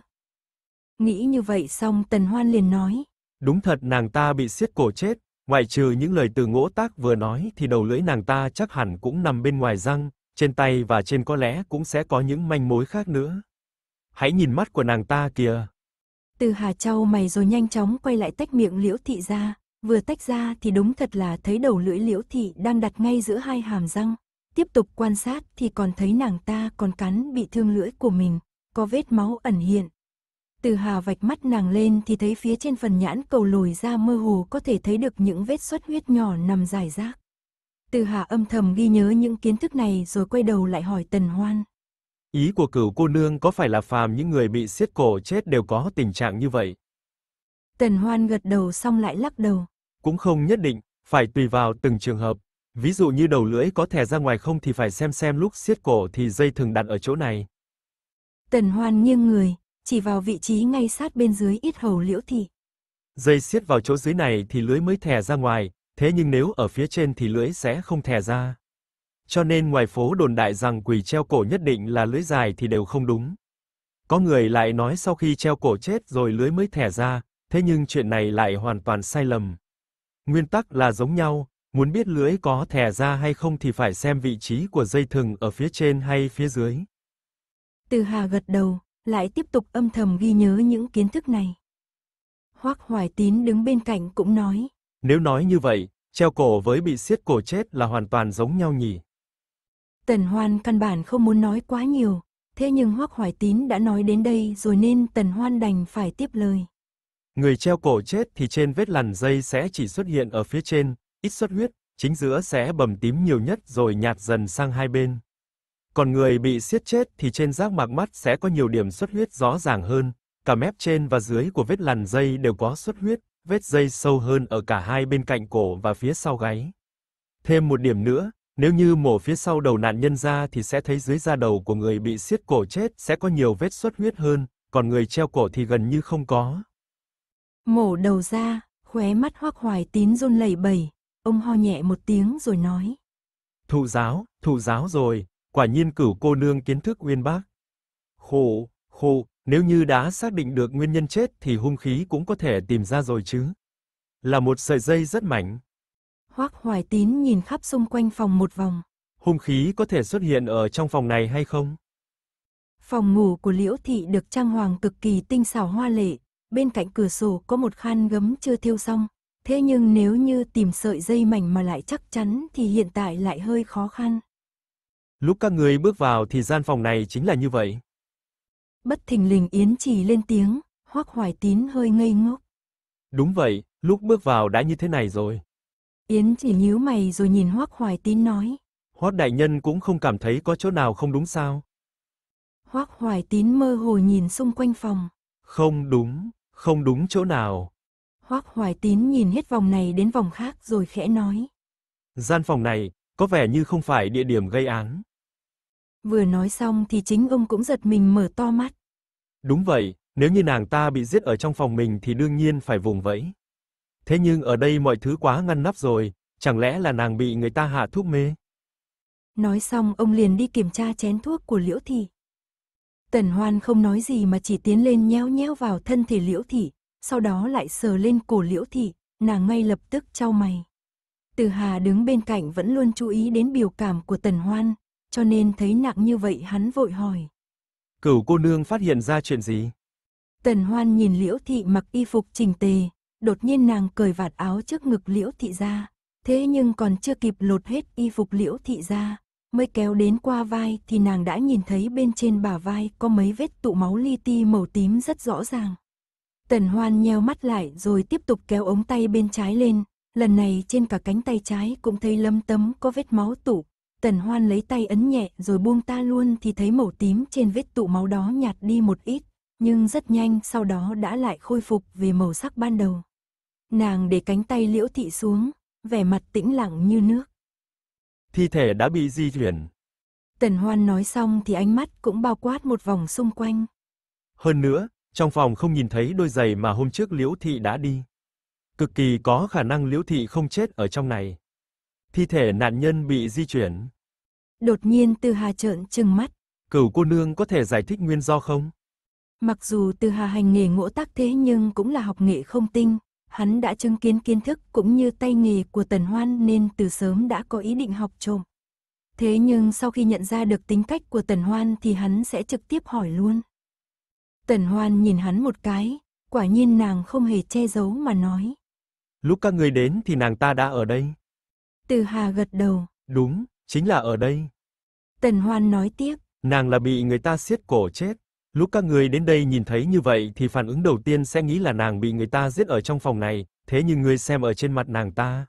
Nghĩ như vậy xong Tần Hoan liền nói. Đúng thật nàng ta bị siết cổ chết, ngoại trừ những lời từ ngỗ tác vừa nói thì đầu lưỡi nàng ta chắc hẳn cũng nằm bên ngoài răng, trên tay và trên có lẽ cũng sẽ có những manh mối khác nữa. Hãy nhìn mắt của nàng ta kìa, từ Hà trao mày rồi nhanh chóng quay lại tách miệng Liễu Thị ra, vừa tách ra thì đúng thật là thấy đầu lưỡi Liễu Thị đang đặt ngay giữa hai hàm răng. Tiếp tục quan sát thì còn thấy nàng ta còn cắn bị thương lưỡi của mình, có vết máu ẩn hiện. Từ Hà vạch mắt nàng lên thì thấy phía trên phần nhãn cầu lồi ra mơ hồ có thể thấy được những vết xuất huyết nhỏ nằm dài rác. Từ Hà âm thầm ghi nhớ những kiến thức này rồi quay đầu lại hỏi Tần Hoan, Ý của cửu cô nương có phải là phàm những người bị siết cổ chết đều có tình trạng như vậy? Tần Hoan gật đầu xong lại lắc đầu. Cũng không nhất định, phải tùy vào từng trường hợp. Ví dụ như đầu lưỡi có thè ra ngoài không thì phải xem xem lúc siết cổ thì dây thường đặt ở chỗ này. Tần Hoan nghiêng người, chỉ vào vị trí ngay sát bên dưới ít hầu liễu thị. Dây siết vào chỗ dưới này thì lưỡi mới thè ra ngoài, thế nhưng nếu ở phía trên thì lưỡi sẽ không thè ra. Cho nên ngoài phố đồn đại rằng quỳ treo cổ nhất định là lưới dài thì đều không đúng. Có người lại nói sau khi treo cổ chết rồi lưới mới thẻ ra, thế nhưng chuyện này lại hoàn toàn sai lầm. Nguyên tắc là giống nhau, muốn biết lưới có thẻ ra hay không thì phải xem vị trí của dây thừng ở phía trên hay phía dưới. Từ Hà gật đầu, lại tiếp tục âm thầm ghi nhớ những kiến thức này. Hoắc Hoài Tín đứng bên cạnh cũng nói. Nếu nói như vậy, treo cổ với bị siết cổ chết là hoàn toàn giống nhau nhỉ? Tần Hoan căn bản không muốn nói quá nhiều, thế nhưng Hoắc Hoài Tín đã nói đến đây rồi nên Tần Hoan đành phải tiếp lời. Người treo cổ chết thì trên vết lằn dây sẽ chỉ xuất hiện ở phía trên, ít xuất huyết, chính giữa sẽ bầm tím nhiều nhất rồi nhạt dần sang hai bên. Còn người bị siết chết thì trên giác mạc mắt sẽ có nhiều điểm xuất huyết rõ ràng hơn, cả mép trên và dưới của vết lằn dây đều có xuất huyết, vết dây sâu hơn ở cả hai bên cạnh cổ và phía sau gáy. Thêm một điểm nữa, nếu như mổ phía sau đầu nạn nhân ra thì sẽ thấy dưới da đầu của người bị siết cổ chết sẽ có nhiều vết xuất huyết hơn, còn người treo cổ thì gần như không có. Mổ đầu ra, khóe mắt hoác hoài tín run lẩy bẩy, ông ho nhẹ một tiếng rồi nói. Thụ giáo, thụ giáo rồi, quả nhiên cửu cô nương kiến thức uyên bác. Khổ, khổ, nếu như đã xác định được nguyên nhân chết thì hung khí cũng có thể tìm ra rồi chứ. Là một sợi dây rất mảnh. Hoác Hoài Tín nhìn khắp xung quanh phòng một vòng. Hung khí có thể xuất hiện ở trong phòng này hay không? Phòng ngủ của Liễu Thị được trang hoàng cực kỳ tinh xảo hoa lệ, bên cạnh cửa sổ có một khan gấm chưa thiêu xong. Thế nhưng nếu như tìm sợi dây mảnh mà lại chắc chắn thì hiện tại lại hơi khó khăn. Lúc các người bước vào thì gian phòng này chính là như vậy. Bất thình lình Yến chỉ lên tiếng, Hoắc Hoài Tín hơi ngây ngốc. Đúng vậy, lúc bước vào đã như thế này rồi. Yến chỉ nhíu mày rồi nhìn Hoắc Hoài Tín nói. Hoắc đại nhân cũng không cảm thấy có chỗ nào không đúng sao? Hoắc Hoài Tín mơ hồ nhìn xung quanh phòng. Không đúng, không đúng chỗ nào. Hoắc Hoài Tín nhìn hết vòng này đến vòng khác rồi khẽ nói. Gian phòng này, có vẻ như không phải địa điểm gây án. Vừa nói xong thì chính ông cũng giật mình mở to mắt. Đúng vậy, nếu như nàng ta bị giết ở trong phòng mình thì đương nhiên phải vùng vẫy. Thế nhưng ở đây mọi thứ quá ngăn nắp rồi, chẳng lẽ là nàng bị người ta hạ thuốc mê? Nói xong ông liền đi kiểm tra chén thuốc của Liễu Thị. Tần Hoan không nói gì mà chỉ tiến lên nhéo nhéo vào thân thể Liễu Thị, sau đó lại sờ lên cổ Liễu Thị, nàng ngay lập tức trao mày. Từ Hà đứng bên cạnh vẫn luôn chú ý đến biểu cảm của Tần Hoan, cho nên thấy nặng như vậy hắn vội hỏi. Cửu cô nương phát hiện ra chuyện gì? Tần Hoan nhìn Liễu Thị mặc y phục chỉnh tề, đột nhiên nàng cởi vạt áo trước ngực liễu thị ra, thế nhưng còn chưa kịp lột hết y phục liễu thị ra, mới kéo đến qua vai thì nàng đã nhìn thấy bên trên bả vai có mấy vết tụ máu li ti màu tím rất rõ ràng. Tần Hoan nheo mắt lại rồi tiếp tục kéo ống tay bên trái lên, lần này trên cả cánh tay trái cũng thấy lâm tấm có vết máu tụ. Tần Hoan lấy tay ấn nhẹ rồi buông ta luôn thì thấy màu tím trên vết tụ máu đó nhạt đi một ít, nhưng rất nhanh sau đó đã lại khôi phục về màu sắc ban đầu. Nàng để cánh tay liễu thị xuống, vẻ mặt tĩnh lặng như nước. Thi thể đã bị di chuyển. Tần Hoan nói xong thì ánh mắt cũng bao quát một vòng xung quanh. Hơn nữa, trong phòng không nhìn thấy đôi giày mà hôm trước liễu thị đã đi. Cực kỳ có khả năng liễu thị không chết ở trong này. Thi thể nạn nhân bị di chuyển. Đột nhiên Tư Hà trợn trừng mắt. Cửu cô nương có thể giải thích nguyên do không? Mặc dù Tư Hà hành nghề ngỗ tác thế nhưng cũng là học nghệ không tinh, hắn đã chứng kiến kiến thức cũng như tay nghề của Tần Hoan nên từ sớm đã có ý định học trộm. Thế nhưng sau khi nhận ra được tính cách của Tần Hoan thì hắn sẽ trực tiếp hỏi luôn. Tần Hoan nhìn hắn một cái, quả nhiên nàng không hề che giấu mà nói. Lúc các người đến thì nàng ta đã ở đây. Từ Hà gật đầu. Đúng, chính là ở đây. Tần Hoan nói tiếp. Nàng là bị người ta siết cổ chết. Lúc các người đến đây nhìn thấy như vậy thì phản ứng đầu tiên sẽ nghĩ là nàng bị người ta giết ở trong phòng này, thế nhưng người xem ở trên mặt nàng ta.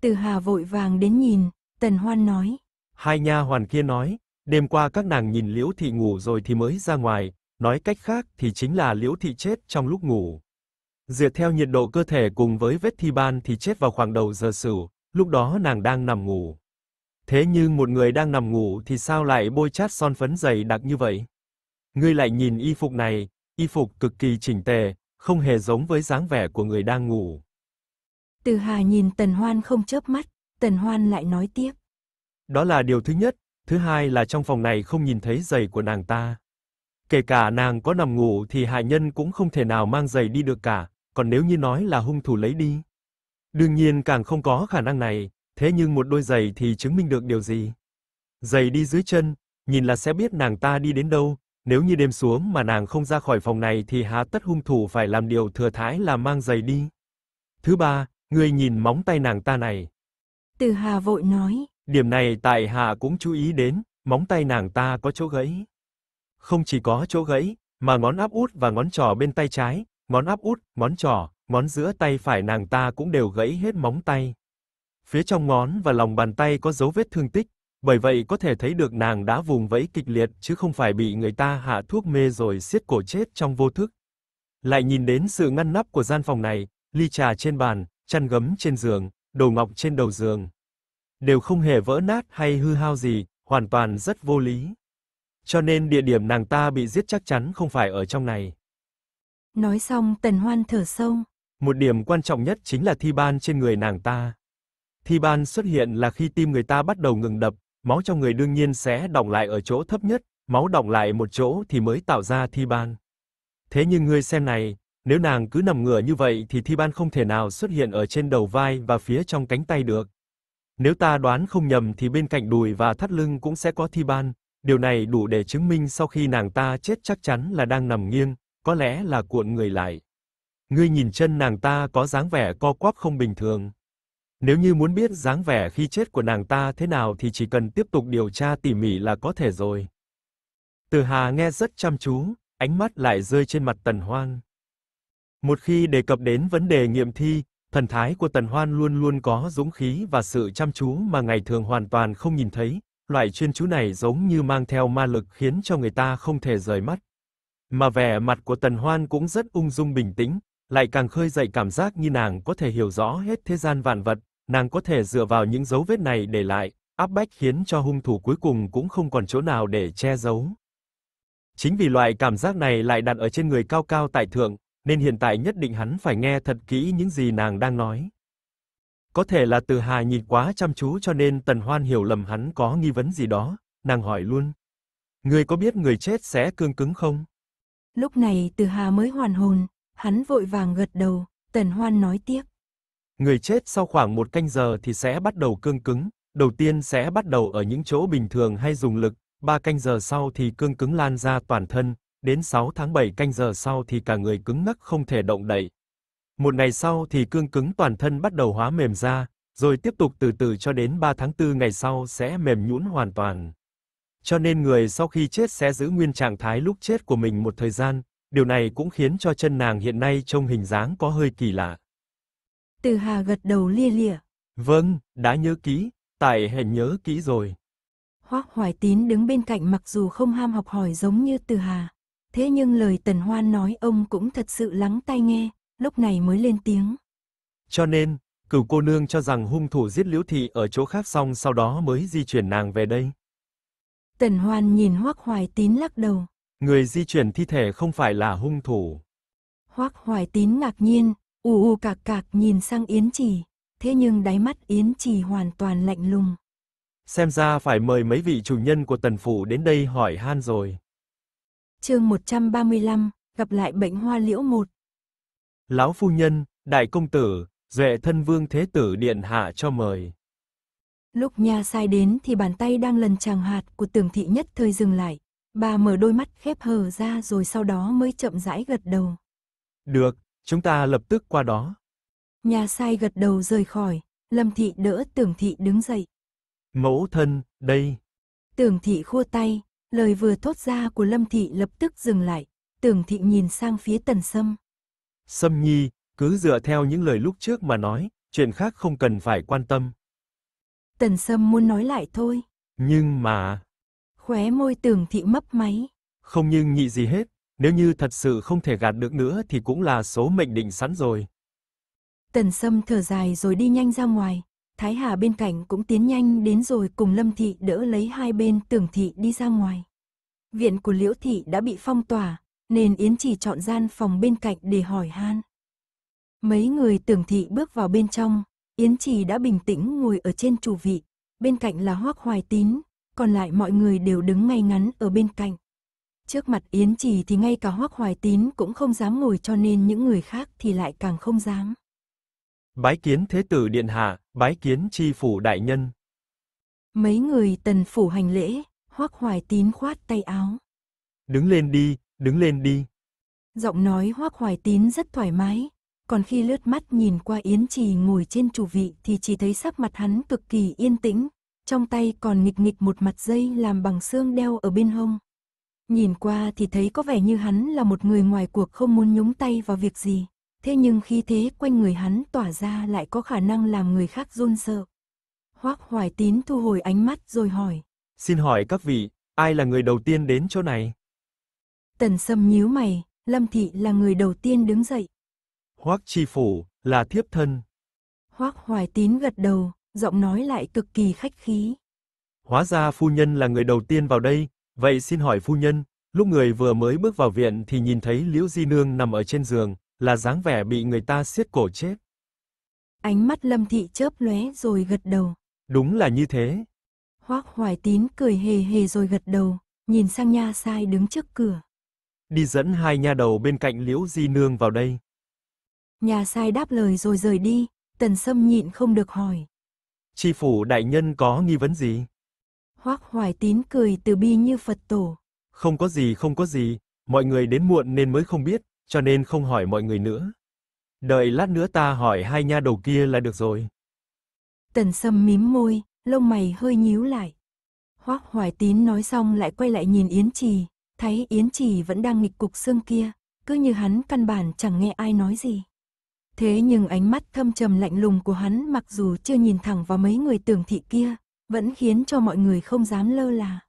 Từ Hà vội vàng đến nhìn, Tần Hoan nói. Hai nha hoàn kia nói, đêm qua các nàng nhìn Liễu Thị ngủ rồi thì mới ra ngoài, nói cách khác thì chính là Liễu Thị chết trong lúc ngủ. Dựa theo nhiệt độ cơ thể cùng với vết thi ban thì chết vào khoảng đầu giờ sửu, lúc đó nàng đang nằm ngủ. Thế nhưng một người đang nằm ngủ thì sao lại bôi chát son phấn dày đặc như vậy? Ngươi lại nhìn y phục này, y phục cực kỳ chỉnh tề, không hề giống với dáng vẻ của người đang ngủ. Từ Hà nhìn Tần Hoan không chớp mắt, Tần Hoan lại nói tiếp. Đó là điều thứ nhất, thứ hai là trong phòng này không nhìn thấy giày của nàng ta. Kể cả nàng có nằm ngủ thì hạ nhân cũng không thể nào mang giày đi được cả, còn nếu như nói là hung thủ lấy đi. Đương nhiên càng không có khả năng này, thế nhưng một đôi giày thì chứng minh được điều gì? Giày đi dưới chân, nhìn là sẽ biết nàng ta đi đến đâu, nếu như đêm xuống mà nàng không ra khỏi phòng này thì há tất hung thủ phải làm điều thừa thái là mang giày đi. Thứ ba, ngươi nhìn móng tay nàng ta này. Từ Hà vội nói. Điểm này tại Hà cũng chú ý đến, móng tay nàng ta có chỗ gãy. Không chỉ có chỗ gãy, mà ngón áp út và ngón trỏ bên tay trái, ngón áp út, ngón trỏ, ngón giữa tay phải nàng ta cũng đều gãy hết móng tay. Phía trong ngón và lòng bàn tay có dấu vết thương tích, bởi vậy có thể thấy được nàng đã vùng vẫy kịch liệt chứ không phải bị người ta hạ thuốc mê rồi siết cổ chết trong vô thức. Lại nhìn đến sự ngăn nắp của gian phòng này, ly trà trên bàn, chăn gấm trên giường, đồ ngọc trên đầu giường. Đều không hề vỡ nát hay hư hao gì, hoàn toàn rất vô lý. Cho nên địa điểm nàng ta bị giết chắc chắn không phải ở trong này. Nói xong Tần Hoan thở sâu. Một điểm quan trọng nhất chính là thi ban trên người nàng ta. Thi ban xuất hiện là khi tim người ta bắt đầu ngừng đập, máu trong người đương nhiên sẽ đọng lại ở chỗ thấp nhất, máu đọng lại một chỗ thì mới tạo ra thi ban. Thế nhưng ngươi xem này, nếu nàng cứ nằm ngửa như vậy thì thi ban không thể nào xuất hiện ở trên đầu vai và phía trong cánh tay được. Nếu ta đoán không nhầm thì bên cạnh đùi và thắt lưng cũng sẽ có thi ban, điều này đủ để chứng minh sau khi nàng ta chết chắc chắn là đang nằm nghiêng, có lẽ là cuộn người lại. Ngươi nhìn chân nàng ta có dáng vẻ co quắp không bình thường. Nếu như muốn biết dáng vẻ khi chết của nàng ta thế nào thì chỉ cần tiếp tục điều tra tỉ mỉ là có thể rồi. Từ Hà nghe rất chăm chú, ánh mắt lại rơi trên mặt Tần Hoan. Một khi đề cập đến vấn đề nghiệm thi, thần thái của Tần Hoan luôn luôn có dũng khí và sự chăm chú mà ngày thường hoàn toàn không nhìn thấy, loại chuyên chú này giống như mang theo ma lực khiến cho người ta không thể rời mắt. Mà vẻ mặt của Tần Hoan cũng rất ung dung bình tĩnh, lại càng khơi dậy cảm giác như nàng có thể hiểu rõ hết thế gian vạn vật, nàng có thể dựa vào những dấu vết này để lại, áp bách khiến cho hung thủ cuối cùng cũng không còn chỗ nào để che giấu. Chính vì loại cảm giác này lại đặt ở trên người cao cao tại thượng, nên hiện tại nhất định hắn phải nghe thật kỹ những gì nàng đang nói. Có thể là Từ Hà nhìn quá chăm chú cho nên Tần Hoan hiểu lầm hắn có nghi vấn gì đó, nàng hỏi luôn: "Ngươi có biết người chết sẽ cương cứng không?" Lúc này Từ Hà mới hoàn hồn, hắn vội vàng gật đầu, Tần Hoan nói tiếp: Người chết sau khoảng một canh giờ thì sẽ bắt đầu cương cứng, đầu tiên sẽ bắt đầu ở những chỗ bình thường hay dùng lực, 3 canh giờ sau thì cương cứng lan ra toàn thân, đến 6 tháng 7 canh giờ sau thì cả người cứng ngắc không thể động đậy. Một ngày sau thì cương cứng toàn thân bắt đầu hóa mềm ra, rồi tiếp tục từ từ cho đến 3 tháng 4 ngày sau sẽ mềm nhũn hoàn toàn. Cho nên người sau khi chết sẽ giữ nguyên trạng thái lúc chết của mình một thời gian, điều này cũng khiến cho chân nàng hiện nay trông hình dáng có hơi kỳ lạ. Từ Hà gật đầu lia lịa. Vâng, đã nhớ kỹ, tại hẹn nhớ kỹ rồi. Hoác Hoài Tín đứng bên cạnh mặc dù không ham học hỏi giống như Từ Hà. Thế nhưng lời Tần Hoan nói ông cũng thật sự lắng tai nghe, lúc này mới lên tiếng. Cho nên, cửu cô nương cho rằng hung thủ giết Liễu Thị ở chỗ khác xong sau đó mới di chuyển nàng về đây. Tần Hoan nhìn Hoác Hoài Tín lắc đầu. Người di chuyển thi thể không phải là hung thủ. Hoác Hoài Tín ngạc nhiên, U u cạc cạc nhìn sang Yến Trì, thế nhưng đáy mắt Yến Trì hoàn toàn lạnh lùng. Xem ra phải mời mấy vị chủ nhân của tần phủ đến đây hỏi han rồi. chương 135, gặp lại bệnh hoa liễu một. Lão phu nhân, đại công tử, duệ thân vương thế tử điện hạ cho mời. Lúc nha sai đến thì bàn tay đang lần chàng hạt của tưởng thị nhất thời dừng lại. Bà mở đôi mắt khép hờ ra rồi sau đó mới chậm rãi gật đầu. Được, Chúng ta lập tức qua đó. Nhà sai gật đầu rời khỏi, Lâm Thị đỡ Tưởng Thị đứng dậy. Mẫu thân, đây. Tưởng Thị khua tay, lời vừa thốt ra của Lâm Thị lập tức dừng lại, Tưởng Thị nhìn sang phía Tần Sâm. Sâm Nhi, cứ dựa theo những lời lúc trước mà nói, chuyện khác không cần phải quan tâm. Tần Sâm muốn nói lại thôi. Nhưng mà... Khóe môi Tưởng Thị mấp máy. Không nhưng nhị gì hết, nếu như thật sự không thể gạt được nữa thì cũng là số mệnh định sẵn rồi. Tần Sâm thở dài rồi đi nhanh ra ngoài. Thái Hà bên cạnh cũng tiến nhanh đến rồi cùng Lâm Thị đỡ lấy hai bên tưởng thị đi ra ngoài. Viện của Liễu Thị đã bị phong tỏa, nên Yến chỉ chọn gian phòng bên cạnh để hỏi han. Mấy người tưởng thị bước vào bên trong, Yến Chỉ đã bình tĩnh ngồi ở trên chủ vị, bên cạnh là Hoắc Hoài Tín, còn lại mọi người đều đứng ngay ngắn ở bên cạnh. Trước mặt Yến Trì thì ngay cả Hoắc Hoài Tín cũng không dám ngồi cho nên những người khác thì lại càng không dám. Bái kiến Thế tử Điện Hạ, bái kiến Tri Phủ Đại Nhân. Mấy người tần phủ hành lễ, Hoắc Hoài Tín khoát tay áo. Đứng lên đi, đứng lên đi. Giọng nói Hoắc Hoài Tín rất thoải mái, còn khi lướt mắt nhìn qua Yến Trì ngồi trên chủ vị thì chỉ thấy sắc mặt hắn cực kỳ yên tĩnh, trong tay còn nghịch nghịch một mặt dây làm bằng xương đeo ở bên hông. Nhìn qua thì thấy có vẻ như hắn là một người ngoài cuộc không muốn nhúng tay vào việc gì, thế nhưng khi thế quanh người hắn tỏa ra lại có khả năng làm người khác run sợ. Hoác Hoài Tín thu hồi ánh mắt rồi hỏi. Xin hỏi các vị, ai là người đầu tiên đến chỗ này? Tần Sâm nhíu mày, Lâm Thị là người đầu tiên đứng dậy. Hoác Chi Phủ, là thiếp thân. Hoác Hoài Tín gật đầu, giọng nói lại cực kỳ khách khí. Hóa ra phu nhân là người đầu tiên vào đây, Vậy xin hỏi phu nhân, lúc người vừa mới bước vào viện thì nhìn thấy Liễu Di Nương nằm ở trên giường, là dáng vẻ bị người ta siết cổ chết. Ánh mắt Lâm Thị chớp lóe rồi gật đầu. Đúng là như thế. Hoác Hoài Tín cười hề hề rồi gật đầu, nhìn sang nha sai đứng trước cửa. Đi dẫn hai nha đầu bên cạnh Liễu Di Nương vào đây. Nhà sai đáp lời rồi rời đi, Tần Sâm nhịn không được hỏi. Chi phủ đại nhân có nghi vấn gì? Hoác Hoài Tín cười từ bi như Phật tổ. Không có gì, không có gì, mọi người đến muộn nên mới không biết, cho nên không hỏi mọi người nữa. Đợi lát nữa ta hỏi hai nha đầu kia là được rồi. Tần Sâm mím môi, lông mày hơi nhíu lại. Hoác Hoài Tín nói xong lại quay lại nhìn Yến Trì, thấy Yến Trì vẫn đang nghịch cục xương kia, cứ như hắn căn bản chẳng nghe ai nói gì. Thế nhưng ánh mắt thâm trầm lạnh lùng của hắn mặc dù chưa nhìn thẳng vào mấy người tưởng thị kia, vẫn khiến cho mọi người không dám lơ là.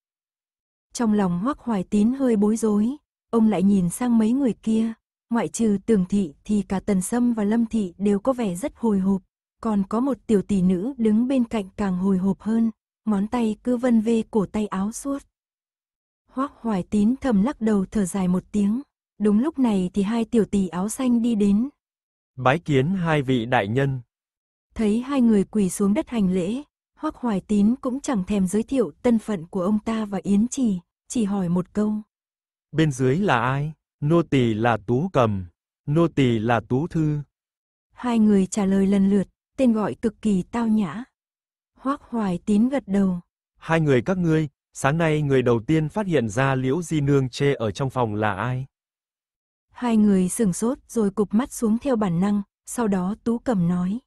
Trong lòng Hoắc Hoài Tín hơi bối rối, ông lại nhìn sang mấy người kia, ngoại trừ Tường thị thì cả Tần Sâm và Lâm thị đều có vẻ rất hồi hộp, còn có một tiểu tỷ nữ đứng bên cạnh càng hồi hộp hơn, ngón tay cứ vân vê cổ tay áo suốt. Hoắc Hoài Tín thầm lắc đầu thở dài một tiếng, đúng lúc này thì hai tiểu tỷ áo xanh đi đến. Bái kiến hai vị đại nhân. Thấy hai người quỳ xuống đất hành lễ, Hoắc Hoài Tín cũng chẳng thèm giới thiệu tân phận của ông ta và Yến Trì, chỉ hỏi một câu. Bên dưới là ai? Nô tỳ là Tú Cầm, nô tỳ là Tú Thư. Hai người trả lời lần lượt, tên gọi cực kỳ tao nhã. Hoắc Hoài Tín gật đầu. Hai người các ngươi, sáng nay người đầu tiên phát hiện ra Liễu Di Nương chê ở trong phòng là ai? Hai người sửng sốt rồi cụp mắt xuống theo bản năng, sau đó Tú Cầm nói.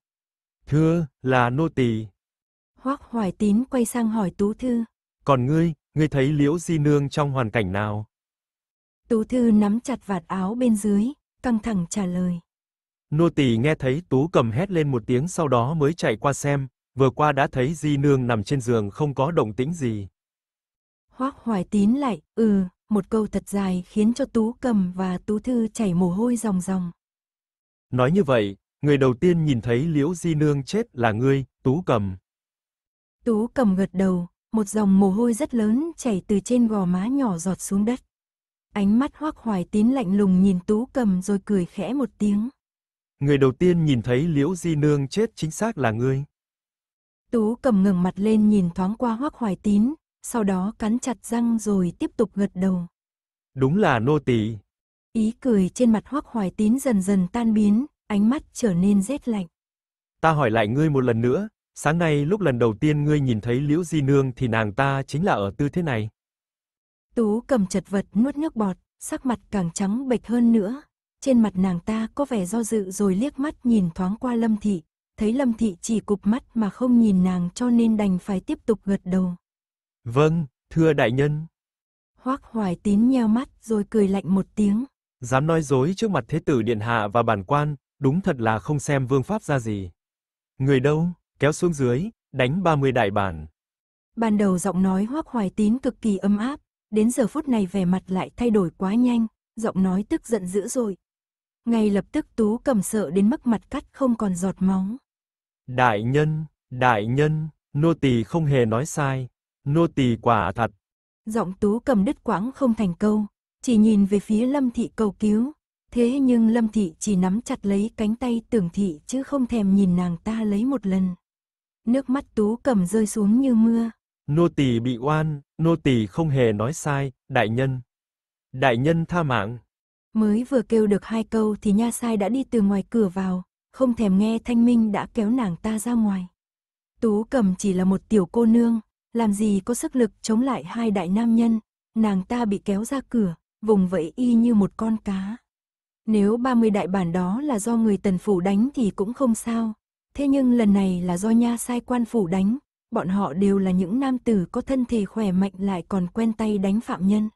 Thưa, là nô tỳ. Hoác Hoài Tín quay sang hỏi Tú Thư. Còn ngươi, ngươi thấy Liễu Di Nương trong hoàn cảnh nào? Tú Thư nắm chặt vạt áo bên dưới, căng thẳng trả lời. Nô tỳ nghe thấy Tú cầm hét lên một tiếng sau đó mới chạy qua xem, vừa qua đã thấy Di Nương nằm trên giường không có động tĩnh gì. Hoác Hoài Tín lại, ừ, một câu thật dài khiến cho Tú cầm và Tú Thư chảy mồ hôi ròng ròng. Nói như vậy, người đầu tiên nhìn thấy Liễu Di Nương chết là ngươi, Tú cầm. Tú cầm gật đầu, một dòng mồ hôi rất lớn chảy từ trên gò má nhỏ giọt xuống đất. Ánh mắt hoác hoài tín lạnh lùng nhìn Tú cầm rồi cười khẽ một tiếng. Người đầu tiên nhìn thấy liễu di nương chết chính xác là ngươi. Tú cầm ngừng mặt lên nhìn thoáng qua hoác hoài tín, sau đó cắn chặt răng rồi tiếp tục gật đầu. Đúng là nô tỳ. Ý cười trên mặt hoác hoài tín dần dần tan biến, ánh mắt trở nên rét lạnh. Ta hỏi lại ngươi một lần nữa, Sáng nay lúc lần đầu tiên ngươi nhìn thấy Liễu Di Nương thì nàng ta chính là ở tư thế này. Tú cầm chật vật nuốt nước bọt, sắc mặt càng trắng bệch hơn nữa. Trên mặt nàng ta có vẻ do dự rồi liếc mắt nhìn thoáng qua Lâm Thị. Thấy Lâm Thị chỉ cụp mắt mà không nhìn nàng cho nên đành phải tiếp tục gật đầu. Vâng, thưa đại nhân. Hoác hoài tín nheo mắt rồi cười lạnh một tiếng. Dám nói dối trước mặt thế tử điện hạ và bản quan, đúng thật là không xem vương pháp ra gì. Người đâu? kéo xuống dưới, đánh 30 đại bản Ban đầu giọng nói Hoắc Hoài Tín cực kỳ âm áp, đến giờ phút này vẻ mặt lại thay đổi quá nhanh, giọng nói tức giận dữ rồi. Ngay lập tức Tú cầm sợ đến mức mặt cắt không còn giọt máu. Đại nhân, đại nhân, nô tỳ không hề nói sai, nô tỳ quả thật. Giọng Tú cầm đứt quãng không thành câu, chỉ nhìn về phía Lâm thị cầu cứu, thế nhưng Lâm thị chỉ nắm chặt lấy cánh tay Tưởng thị chứ không thèm nhìn nàng ta lấy một lần. Nước mắt Tú cầm rơi xuống như mưa. Nô tỳ bị oan, nô tỳ không hề nói sai, đại nhân. Đại nhân tha mạng. Mới vừa kêu được hai câu thì nha sai đã đi từ ngoài cửa vào, không thèm nghe Thanh Minh đã kéo nàng ta ra ngoài. Tú cầm chỉ là một tiểu cô nương, làm gì có sức lực chống lại hai đại nam nhân, nàng ta bị kéo ra cửa, vùng vẫy y như một con cá. Nếu 30 đại bản đó là do người tần phủ đánh thì cũng không sao, Thế nhưng lần này là do nha sai quan phủ đánh, bọn họ đều là những nam tử có thân thể khỏe mạnh lại còn quen tay đánh phạm nhân.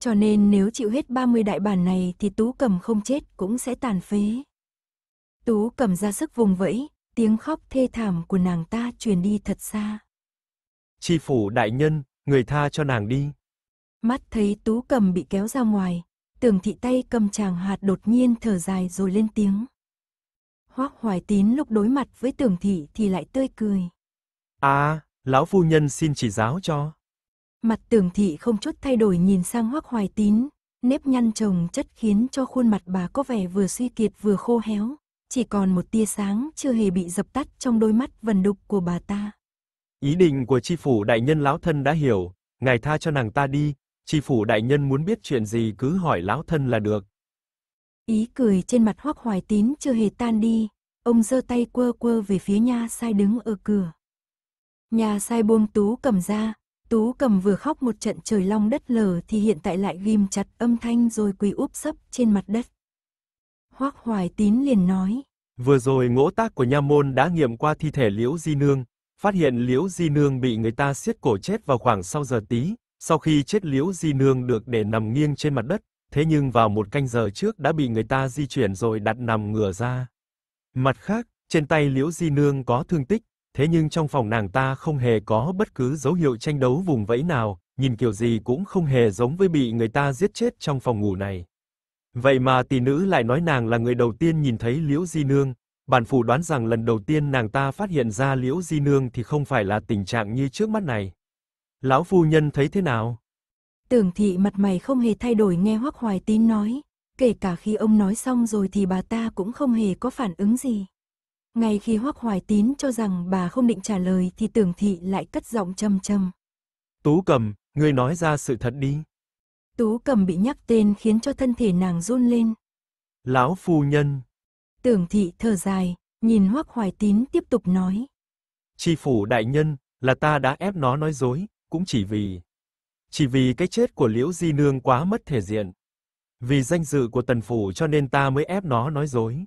Cho nên nếu chịu hết 30 đại bản này thì Tú Cầm không chết cũng sẽ tàn phế. Tú Cầm ra sức vùng vẫy, tiếng khóc thê thảm của nàng ta truyền đi thật xa. Chi phủ đại nhân, người tha cho nàng đi. Mắt thấy Tú Cầm bị kéo ra ngoài, Tưởng thị tay cầm chàng hạt đột nhiên thở dài rồi lên tiếng. Hoác Hoài Tín lúc đối mặt với tưởng thị thì lại tươi cười. À, lão phu nhân xin chỉ giáo cho. Mặt tưởng thị không chút thay đổi nhìn sang Hoác Hoài Tín, nếp nhăn chồng chất khiến cho khuôn mặt bà có vẻ vừa suy kiệt vừa khô héo, chỉ còn một tia sáng chưa hề bị dập tắt trong đôi mắt vần đục của bà ta. Ý định của tri phủ đại nhân lão thân đã hiểu, ngài tha cho nàng ta đi, Tri phủ đại nhân muốn biết chuyện gì cứ hỏi lão thân là được, Ý cười trên mặt hoắc hoài tín chưa hề tan đi, ông giơ tay quơ quơ về phía nha sai đứng ở cửa. Nhà sai buông tú cầm ra, tú cầm vừa khóc một trận trời long đất lở thì hiện tại lại ghim chặt âm thanh rồi quỳ úp sấp trên mặt đất. Hoắc hoài tín liền nói. Vừa rồi ngỗ tác của nha môn đã nghiệm qua thi thể Liễu Di Nương, phát hiện Liễu Di Nương bị người ta siết cổ chết vào khoảng sau giờ tí, sau khi chết Liễu Di Nương được để nằm nghiêng trên mặt đất, thế nhưng vào một canh giờ trước đã bị người ta di chuyển rồi đặt nằm ngửa ra. Mặt khác, trên tay Liễu Di Nương có thương tích, thế nhưng trong phòng nàng ta không hề có bất cứ dấu hiệu tranh đấu vùng vẫy nào, nhìn kiểu gì cũng không hề giống với bị người ta giết chết trong phòng ngủ này. Vậy mà tỷ nữ lại nói nàng là người đầu tiên nhìn thấy Liễu Di Nương, bản phủ đoán rằng lần đầu tiên nàng ta phát hiện ra Liễu Di Nương thì không phải là tình trạng như trước mắt này. Lão phu nhân thấy thế nào? Tưởng thị mặt mày không hề thay đổi nghe Hoắc Hoài Tín nói, kể cả khi ông nói xong rồi thì bà ta cũng không hề có phản ứng gì. Ngay khi Hoắc Hoài Tín cho rằng bà không định trả lời thì Tưởng thị lại cất giọng trầm trầm. "Tú Cầm, ngươi nói ra sự thật đi." Tú Cầm bị nhắc tên khiến cho thân thể nàng run lên. "Lão phu nhân." Tưởng thị thở dài, nhìn Hoắc Hoài Tín tiếp tục nói. "Chi phủ đại nhân, là ta đã ép nó nói dối, cũng chỉ vì chỉ vì cái chết của Liễu Di Nương quá mất thể diện. Vì danh dự của Tần Phủ cho nên ta mới ép nó nói dối.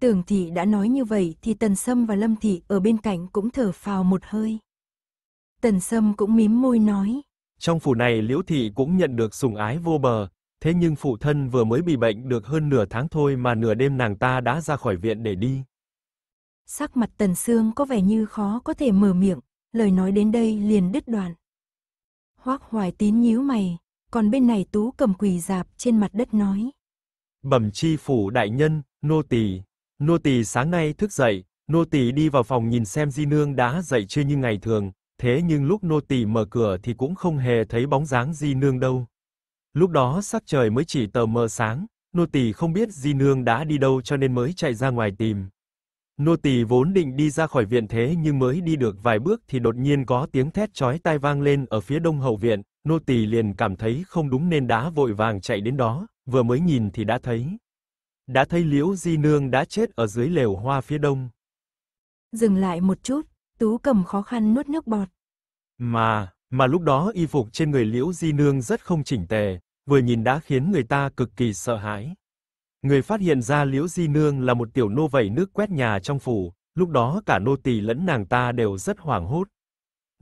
Tưởng Thị đã nói như vậy thì Tần Sâm và Lâm Thị ở bên cạnh cũng thở phào một hơi. Tần Sâm cũng mím môi nói. Trong phủ này Liễu Thị cũng nhận được sủng ái vô bờ, thế nhưng phụ thân vừa mới bị bệnh được hơn nửa tháng thôi mà nửa đêm nàng ta đã ra khỏi viện để đi. Sắc mặt Tần Sương có vẻ như khó có thể mở miệng, lời nói đến đây liền đứt đoạn. Hoác hoài tín nhíu mày, còn bên này tú cầm quỳ dạp trên mặt đất nói. Bẩm chi phủ đại nhân, nô tỳ, nô tỳ sáng nay thức dậy, nô tỳ đi vào phòng nhìn xem di nương đã dậy chưa như ngày thường, thế nhưng lúc nô tỳ mở cửa thì cũng không hề thấy bóng dáng di nương đâu. Lúc đó sắc trời mới chỉ tờ mờ sáng, nô tỳ không biết di nương đã đi đâu cho nên mới chạy ra ngoài tìm. Nô tỳ vốn định đi ra khỏi viện thế nhưng mới đi được vài bước thì đột nhiên có tiếng thét chói tai vang lên ở phía đông hậu viện, nô tỳ liền cảm thấy không đúng nên đá vội vàng chạy đến đó, vừa mới nhìn thì đã thấy. Đã thấy Liễu Di Nương đã chết ở dưới lều hoa phía đông. Dừng lại một chút, Tú cầm khó khăn nuốt nước bọt. Mà, mà lúc đó y phục trên người Liễu Di Nương rất không chỉnh tề, vừa nhìn đã khiến người ta cực kỳ sợ hãi. Người phát hiện ra Liễu Di Nương là một tiểu nô vẩy nước quét nhà trong phủ, lúc đó cả nô tỳ lẫn nàng ta đều rất hoảng hốt.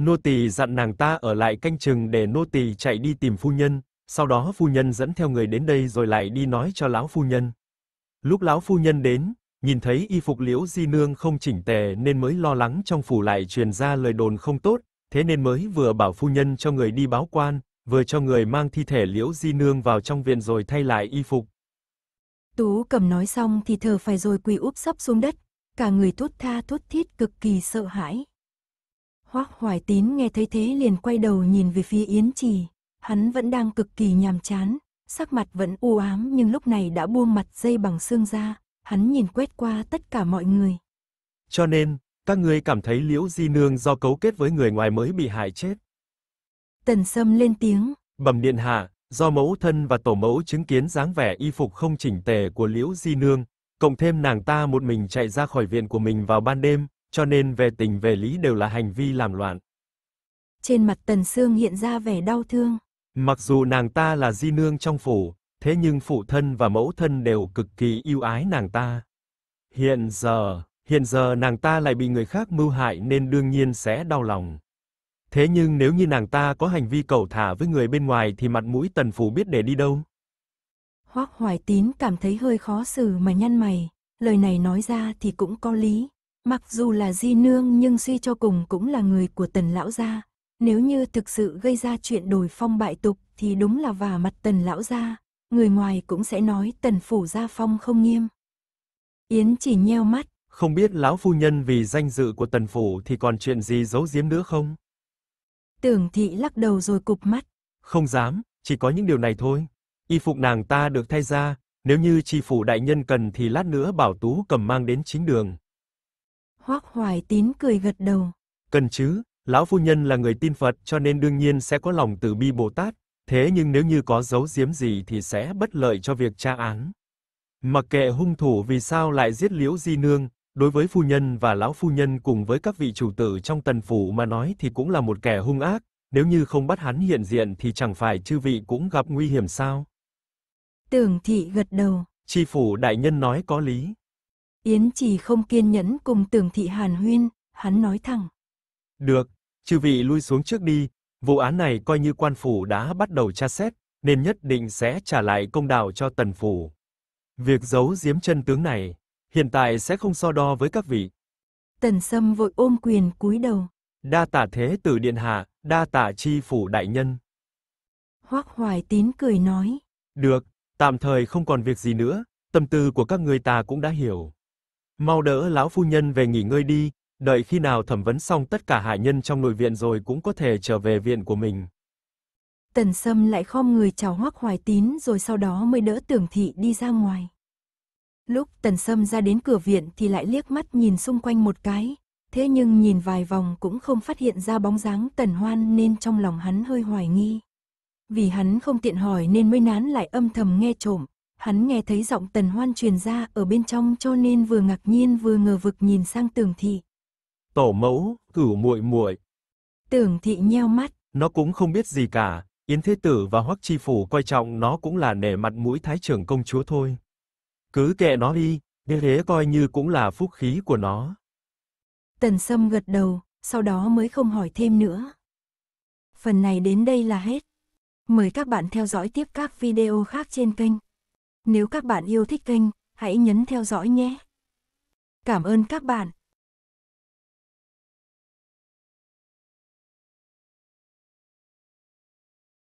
Nô tỳ dặn nàng ta ở lại canh chừng để nô tỳ chạy đi tìm phu nhân, sau đó phu nhân dẫn theo người đến đây rồi lại đi nói cho lão phu nhân. Lúc lão phu nhân đến, nhìn thấy y phục Liễu Di Nương không chỉnh tề nên mới lo lắng trong phủ lại truyền ra lời đồn không tốt, thế nên mới vừa bảo phu nhân cho người đi báo quan, vừa cho người mang thi thể Liễu Di Nương vào trong viện rồi thay lại y phục, Tú cầm nói xong thì thở phải rồi quỳ úp sấp xuống đất, cả người thốt tha thốt thít cực kỳ sợ hãi. Hoác Hoài Tín nghe thấy thế liền quay đầu nhìn về phía Yến Trì, hắn vẫn đang cực kỳ nhàm chán, sắc mặt vẫn u ám nhưng lúc này đã buông mặt dây bằng xương ra, hắn nhìn quét qua tất cả mọi người. Cho nên, các người cảm thấy Liễu Di Nương do cấu kết với người ngoài mới bị hại chết. Tần Sâm lên tiếng. Bẩm điện hạ, Do mẫu thân và tổ mẫu chứng kiến dáng vẻ y phục không chỉnh tề của Liễu Di Nương, cộng thêm nàng ta một mình chạy ra khỏi viện của mình vào ban đêm, cho nên về tình về lý đều là hành vi làm loạn. Trên mặt Tần Sương hiện ra vẻ đau thương. Mặc dù nàng ta là Di Nương trong phủ, thế nhưng phụ thân và mẫu thân đều cực kỳ yêu ái nàng ta. Hiện giờ, hiện giờ nàng ta lại bị người khác mưu hại nên đương nhiên sẽ đau lòng. Thế nhưng nếu như nàng ta có hành vi cẩu thả với người bên ngoài thì mặt mũi Tần phủ biết để đi đâu. Hoắc Hoài Tín cảm thấy hơi khó xử mà nhăn mày, lời này nói ra thì cũng có lý, mặc dù là di nương nhưng suy cho cùng cũng là người của Tần lão gia, nếu như thực sự gây ra chuyện đổi phong bại tục thì đúng là vả mặt Tần lão gia, người ngoài cũng sẽ nói Tần phủ gia phong không nghiêm. Yến chỉ nheo mắt, không biết lão phu nhân vì danh dự của Tần phủ thì còn chuyện gì giấu giếm nữa không? Tưởng thị lắc đầu rồi cụp mắt. Không dám, chỉ có những điều này thôi. Y phục nàng ta được thay ra, nếu như tri phủ đại nhân cần thì lát nữa bảo tú cầm mang đến chính đường. Hoác Hoài Tín cười gật đầu. Cần chứ, lão phu nhân là người tin Phật cho nên đương nhiên sẽ có lòng từ bi Bồ Tát, thế nhưng nếu như có giấu giếm gì thì sẽ bất lợi cho việc tra án. Mặc kệ hung thủ vì sao lại giết Liễu Di Nương, Đối với phu nhân và lão phu nhân cùng với các vị chủ tử trong tần phủ mà nói thì cũng là một kẻ hung ác, nếu như không bắt hắn hiện diện thì chẳng phải chư vị cũng gặp nguy hiểm sao? Tưởng thị gật đầu. Chi phủ đại nhân nói có lý. Yến chỉ không kiên nhẫn cùng tưởng thị hàn huyên, hắn nói thẳng. Được, chư vị lui xuống trước đi, vụ án này coi như quan phủ đã bắt đầu tra xét, nên nhất định sẽ trả lại công đạo cho tần phủ. Việc giấu giếm chân tướng này, hiện tại sẽ không so đo với các vị. Tần Sâm vội ôm quyền cúi đầu. Đa tạ thế tử điện hạ, đa tạ chi phủ đại nhân. Hoắc Hoài Tín cười nói. Được, tạm thời không còn việc gì nữa, tâm tư của các người ta cũng đã hiểu. Mau đỡ lão phu nhân về nghỉ ngơi đi, đợi khi nào thẩm vấn xong tất cả hạ nhân trong nội viện rồi cũng có thể trở về viện của mình. Tần Sâm lại khom người chào Hoắc Hoài Tín rồi sau đó mới đỡ Tưởng thị đi ra ngoài. Lúc tần sâm ra đến cửa viện thì lại liếc mắt nhìn xung quanh một cái, thế nhưng nhìn vài vòng cũng không phát hiện ra bóng dáng tần hoan nên trong lòng hắn hơi hoài nghi. Vì hắn không tiện hỏi nên mới nán lại âm thầm nghe trộm, hắn nghe thấy giọng tần hoan truyền ra ở bên trong cho nên vừa ngạc nhiên vừa ngờ vực nhìn sang tường thị. Tổ mẫu, cửu muội muội. Tưởng thị nheo mắt. Nó cũng không biết gì cả, Yến Thế Tử và Hoắc Chi Phủ coi trọng nó cũng là nể mặt mũi Thái trưởng công chúa thôi. Cứ kệ nó đi, như thế coi như cũng là phúc khí của nó. Tần Sâm gật đầu, sau đó mới không hỏi thêm nữa. Phần này đến đây là hết. Mời các bạn theo dõi tiếp các video khác trên kênh. Nếu các bạn yêu thích kênh, hãy nhấn theo dõi nhé. Cảm ơn các bạn.